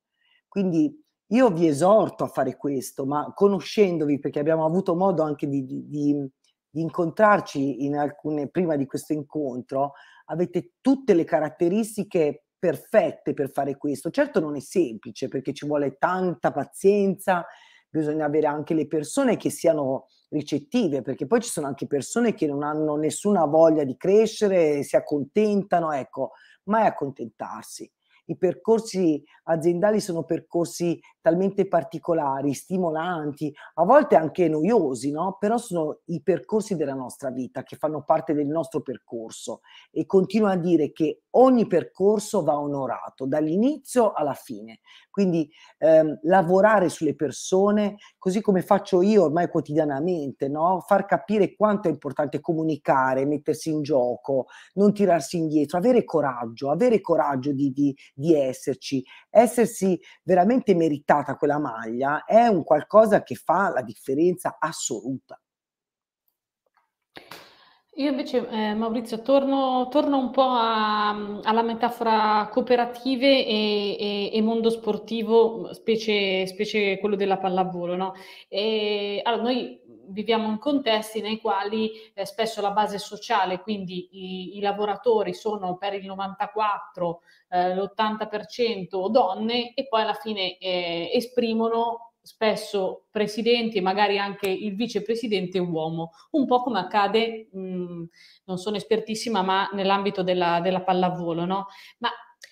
Quindi io vi esorto a fare questo, ma conoscendovi, perché abbiamo avuto modo anche di, di, di, incontrarci in alcune, prima di questo incontro, avete tutte le caratteristiche perfette per fare questo. Certo non è semplice perché ci vuole tanta pazienza, bisogna avere anche le persone che siano ricettive, perché poi ci sono anche persone che non hanno nessuna voglia di crescere, si accontentano, ecco, mai accontentarsi. I percorsi aziendali sono percorsi talmente particolari, stimolanti, a volte anche noiosi, no? Però sono i percorsi della nostra vita che fanno parte del nostro percorso e continuo a dire che ogni percorso va onorato dall'inizio alla fine. Quindi ehm, lavorare sulle persone così come faccio io ormai quotidianamente, no? far capire quanto è importante comunicare, mettersi in gioco, non tirarsi indietro, avere coraggio, avere coraggio di, di, di esserci, essersi veramente meritata quella maglia è un qualcosa che fa la differenza assoluta. Io invece, eh, Maurizio, torno, torno, un po' a, alla metafora cooperative e, e, e mondo sportivo, specie, specie, quello della pallavolo. No? E, allora, noi viviamo in contesti nei quali eh, spesso la base sociale, quindi i, i lavoratori sono per il 94, eh, l'80% donne e poi alla fine eh, esprimono spesso presidenti e magari anche il vicepresidente uomo, un po' come accade, mh, mm, non sono espertissima, ma nell'ambito della, della pallavolo, no? Ma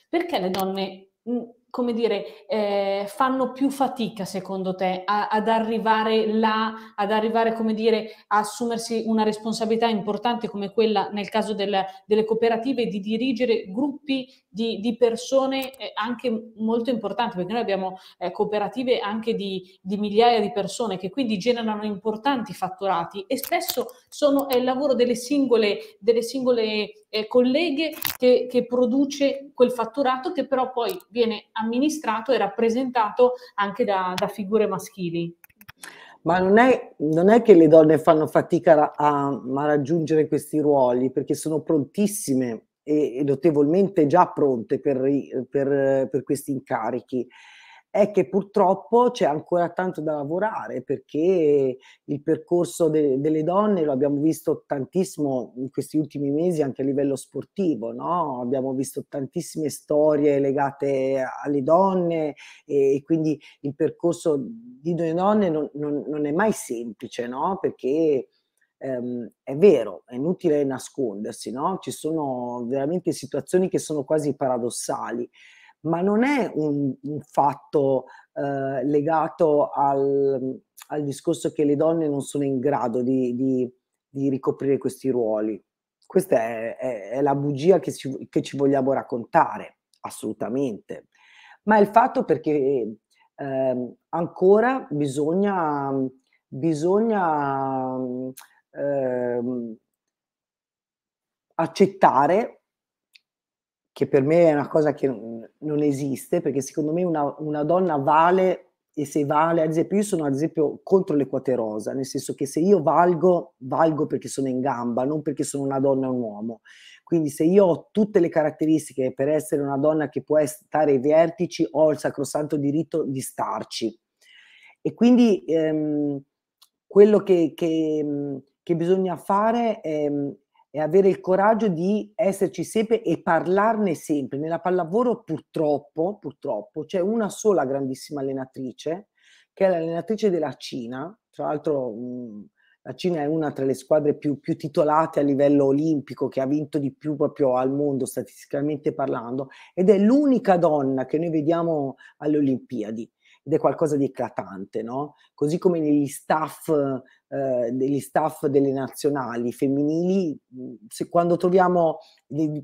perché le donne mh, mm, come dire, eh, fanno più fatica secondo te a, ad arrivare là, ad arrivare, come dire, a assumersi una responsabilità importante come quella nel caso del, delle cooperative di dirigere gruppi di, di persone eh, anche molto importanti, perché noi abbiamo eh, cooperative anche di, di, migliaia di persone che quindi generano importanti fatturati e spesso sono, è il lavoro delle singole, delle singole eh, colleghe che, che produce quel fatturato che però poi viene amministrato e rappresentato anche da, da figure maschili. Ma non è, non è, che le donne fanno fatica a, a raggiungere questi ruoli perché sono prontissime e, e notevolmente già pronte per, per, per questi incarichi è che purtroppo c'è ancora tanto da lavorare perché il percorso de- delle donne lo abbiamo visto tantissimo in questi ultimi mesi anche a livello sportivo, no? abbiamo visto tantissime storie legate alle donne e, e quindi il percorso di due donne non, non, non è mai semplice no? perché ehm, è vero, è inutile nascondersi, no? ci sono veramente situazioni che sono quasi paradossali ma non è un, un fatto eh, legato al, al, discorso che le donne non sono in grado di, di, di ricoprire questi ruoli. Questa è, è, è la bugia che ci, che ci, vogliamo raccontare, assolutamente. Ma è il fatto perché eh, ancora bisogna, bisogna eh, accettare che per me è una cosa che non esiste, perché secondo me una, una donna vale e se vale, ad esempio, io sono ad esempio contro l'equaterosa, nel senso che se io valgo, valgo perché sono in gamba, non perché sono una donna o un uomo. Quindi se io ho tutte le caratteristiche per essere una donna che può stare ai vertici, ho il sacrosanto diritto di starci. E quindi ehm, quello che, che, che, bisogna fare è, e avere il coraggio di esserci sempre e parlarne sempre. Nella pallavolo purtroppo, purtroppo c'è una sola grandissima allenatrice, che è l'allenatrice della Cina, tra l'altro mh, mm, la Cina è una tra le squadre più, più, titolate a livello olimpico, che ha vinto di più proprio al mondo statisticamente parlando, ed è l'unica donna che noi vediamo alle Olimpiadi ed è qualcosa di eclatante, no? Così come negli staff eh, degli staff delle nazionali femminili, mm, se, quando troviamo,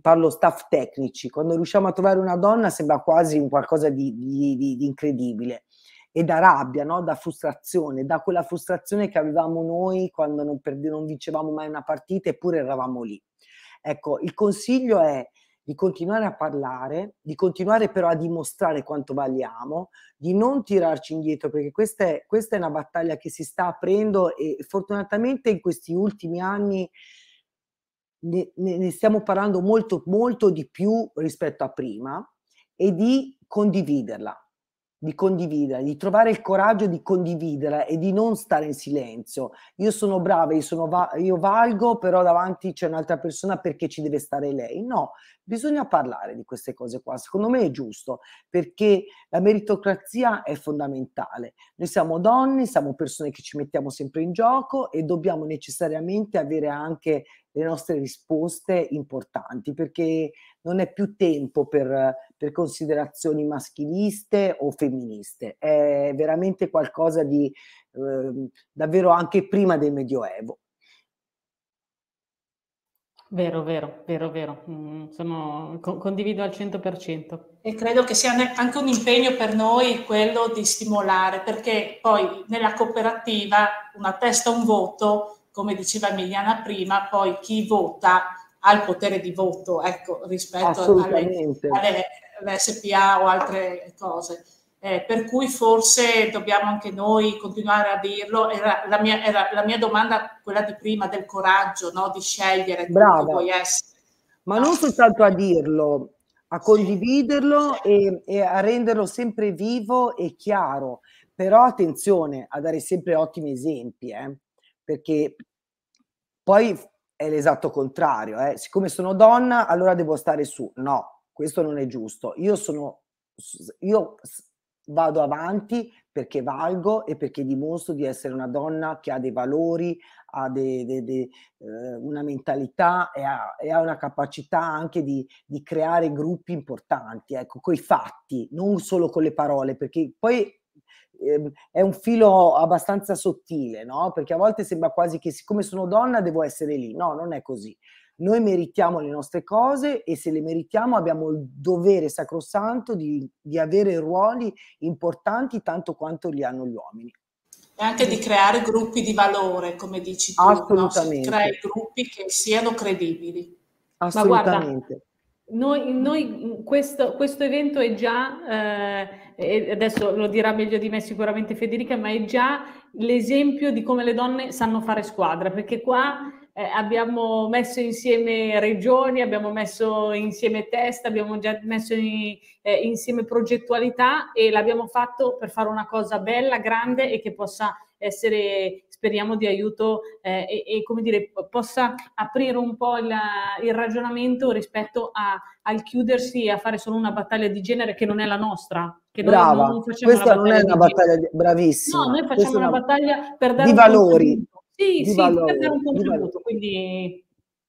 parlo staff tecnici, quando riusciamo a trovare una donna sembra quasi un qualcosa di, di, di, di incredibile e da rabbia, no? da frustrazione, da quella frustrazione che avevamo noi quando non, perde, non vincevamo mai una partita eppure eravamo lì. Ecco, il consiglio è di continuare a parlare, di continuare però a dimostrare quanto valiamo, di non tirarci indietro, perché questa è, questa è una battaglia che si sta aprendo e fortunatamente in questi ultimi anni ne, ne stiamo parlando molto, molto di più rispetto a prima e di condividerla di condividere, di trovare il coraggio di condividere e di non stare in silenzio. Io sono brava, io, sono va- io valgo, però davanti c'è un'altra persona perché ci deve stare lei. No, bisogna parlare di queste cose qua. Secondo me è giusto, perché la meritocrazia è fondamentale. Noi siamo donne, siamo persone che ci mettiamo sempre in gioco e dobbiamo necessariamente avere anche le nostre risposte importanti, perché non è più tempo per, per considerazioni maschiliste o femministe, è veramente qualcosa di eh, davvero anche prima del Medioevo. Vero, vero, vero, vero. Mm, sono, condivido al 100%. E credo che sia anche un impegno per noi quello di stimolare, perché poi nella cooperativa una testa, un voto come diceva Emiliana prima, poi chi vota ha il potere di voto ecco, rispetto alle, alle, alle, SPA o altre cose. Eh, per cui forse dobbiamo anche noi continuare a dirlo. Era la, mia, era la mia domanda, quella di prima, del coraggio no? di scegliere Brava. chi vuoi essere. Ma non soltanto a dirlo, a condividerlo sì. e, e a renderlo sempre vivo e chiaro. Però attenzione a dare sempre ottimi esempi. Eh perché poi è l'esatto contrario, eh. siccome sono donna allora devo stare su, no, questo non è giusto, io sono, io vado avanti perché valgo e perché dimostro di essere una donna che ha dei valori, ha de, de, de, eh, una mentalità e ha, e ha, una capacità anche di, di creare gruppi importanti, ecco, coi fatti, non solo con le parole, perché poi Ehm, è un filo abbastanza sottile, no? Perché a volte sembra quasi che siccome sono donna devo essere lì. No, non è così. Noi meritiamo le nostre cose e se le meritiamo abbiamo il dovere sacrosanto di, di avere ruoli importanti tanto quanto li hanno gli uomini. E anche di creare gruppi di valore, come dici tu. Assolutamente. No? Crei gruppi che siano credibili. Assolutamente. Guarda, noi, noi questo, questo, evento è già... Eh, adesso lo dirà meglio di me sicuramente Federica, ma è già l'esempio di come le donne sanno fare squadra, perché qua eh, abbiamo messo insieme regioni, abbiamo messo insieme test, abbiamo già messo in, eh, insieme progettualità e l'abbiamo fatto per fare una cosa bella, grande e che possa essere speriamo di aiuto eh, e, e, come dire, possa aprire un po' il, il ragionamento rispetto a, al chiudersi e a fare solo una battaglia di genere che non è la nostra. Che Brava, non questa non è una battaglia, di... bravissima. No, noi facciamo questa una battaglia per dare... Di valori. Sì, di sì, valore, per dare un contributo, quindi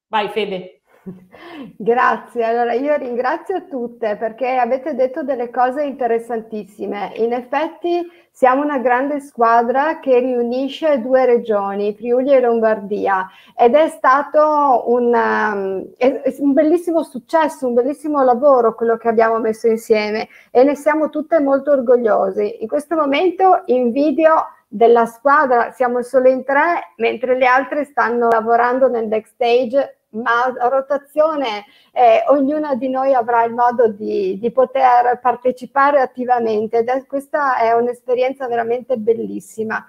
vai Fede. Grazie, allora io ringrazio tutte perché avete detto delle cose interessantissime. In effetti siamo una grande squadra che riunisce due regioni, Friuli e Lombardia, ed è stato un, um, è un, bellissimo successo, un bellissimo lavoro quello che abbiamo messo insieme e ne siamo tutte molto orgogliosi. In questo momento invidio della squadra, siamo solo in tre, mentre le altre stanno lavorando nel backstage ma a rotazione eh, ognuna di noi avrà il modo di, di poter partecipare attivamente ed è, questa è un'esperienza veramente bellissima.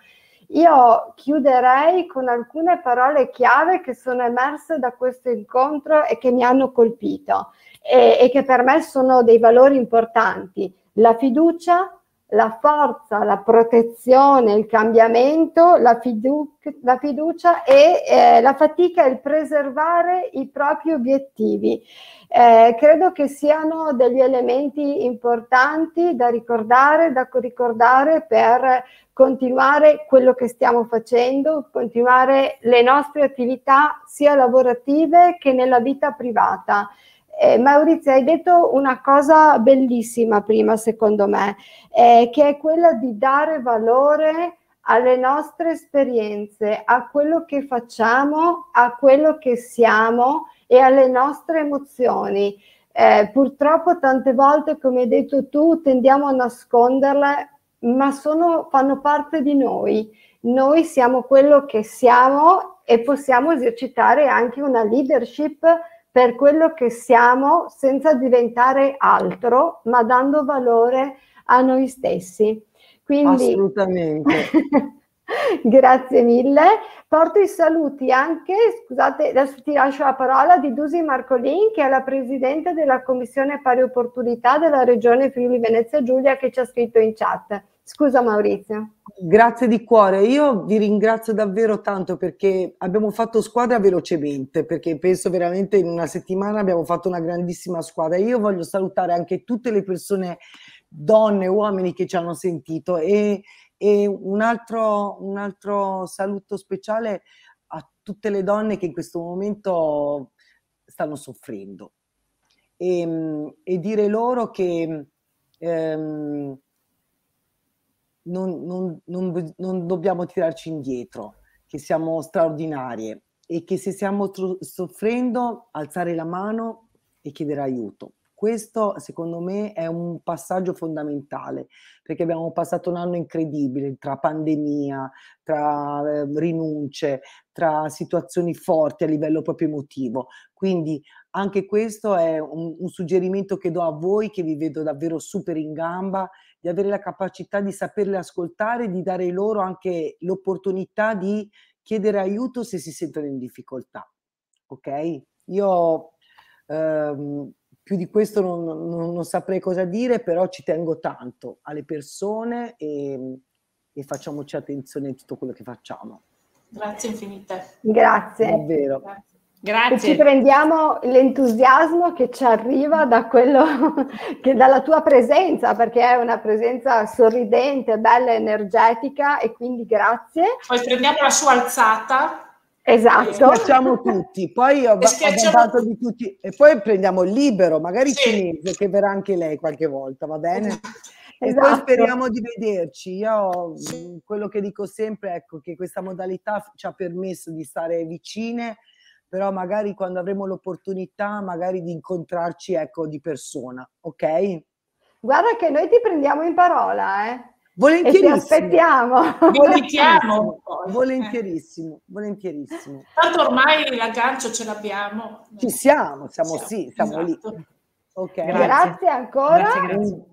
Io chiuderei con alcune parole chiave che sono emerse da questo incontro e che mi hanno colpito e, e che per me sono dei valori importanti. La fiducia, la forza, la protezione, il cambiamento, la, fidu- la fiducia e eh, la fatica è il preservare i propri obiettivi. Eh, credo che siano degli elementi importanti da ricordare, da ricordare per continuare quello che stiamo facendo, continuare le nostre attività sia lavorative che nella vita privata. Eh, Maurizio, hai detto una cosa bellissima prima, secondo me, eh, che è quella di dare valore alle nostre esperienze, a quello che facciamo, a quello che siamo e alle nostre emozioni. Eh, purtroppo tante volte, come hai detto tu, tendiamo a nasconderle, ma sono, fanno parte di noi. Noi siamo quello che siamo e possiamo esercitare anche una leadership per quello che siamo senza diventare altro, ma dando valore a noi stessi. Quindi, Assolutamente. grazie mille. Porto i saluti anche, scusate, adesso ti lascio la parola, di Dusi Marcolin, che è la Presidente della Commissione Pari Opportunità della Regione Friuli Venezia Giulia, che ci ha scritto in chat. Scusa Maurizio. Grazie di cuore, io vi ringrazio davvero tanto perché abbiamo fatto squadra velocemente, perché penso veramente in una settimana abbiamo fatto una grandissima squadra. Io voglio salutare anche tutte le persone, donne e uomini che ci hanno sentito e, e un, altro, un altro saluto speciale a tutte le donne che in questo momento stanno soffrendo e, ehm, e dire loro che... Ehm, non, non, non, non dobbiamo tirarci indietro, che siamo straordinarie e che se stiamo soffrendo alzare la mano e chiedere aiuto. Questo secondo me è un passaggio fondamentale perché abbiamo passato un anno incredibile tra pandemia, tra eh, rinunce, tra situazioni forti a livello proprio emotivo. Quindi anche questo è un, un suggerimento che do a voi che vi vedo davvero super in gamba di avere la capacità di saperle ascoltare, di dare loro anche l'opportunità di chiedere aiuto se si sentono in difficoltà. Ok? Io ehm, più di questo non, non, non, saprei cosa dire, però ci tengo tanto alle persone e, e facciamoci attenzione in tutto quello che facciamo. Grazie infinite. Grazie. Davvero. Grazie. Grazie. E ci prendiamo l'entusiasmo che ci arriva da quello che dalla tua presenza, perché è una presenza sorridente, bella, energetica e quindi grazie. Poi prendiamo la sua alzata. Esatto. Facciamo tutti, poi ho, ho di tutti e poi prendiamo il libero, magari sì. cinese che verrà anche lei qualche volta, va bene? Esatto. E poi esatto. speriamo di vederci. Io quello che dico sempre, ecco, che questa modalità ci ha permesso di stare vicine però magari quando avremo l'opportunità magari di incontrarci ecco di persona, ok? Guarda che noi ti prendiamo in parola, eh? Volentierissimo. E ti aspettiamo. Volentierissimo, volentierissimo, volentierissimo. Tanto ormai l'aggancio ce l'abbiamo. Ci siamo, siamo, siamo. sì, siamo esatto. lì. Okay. Grazie. grazie ancora. Grazie, grazie.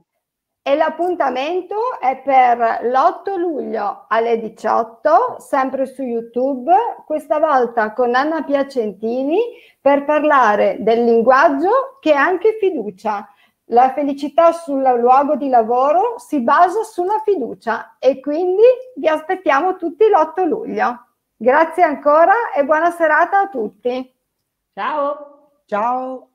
E l'appuntamento è per l'8 luglio alle 18, sempre su YouTube, questa volta con Anna Piacentini per parlare del linguaggio che è anche fiducia. La felicità sul luogo di lavoro si basa sulla fiducia e quindi vi aspettiamo tutti l'8 luglio. Grazie ancora e buona serata a tutti. Ciao. Ciao.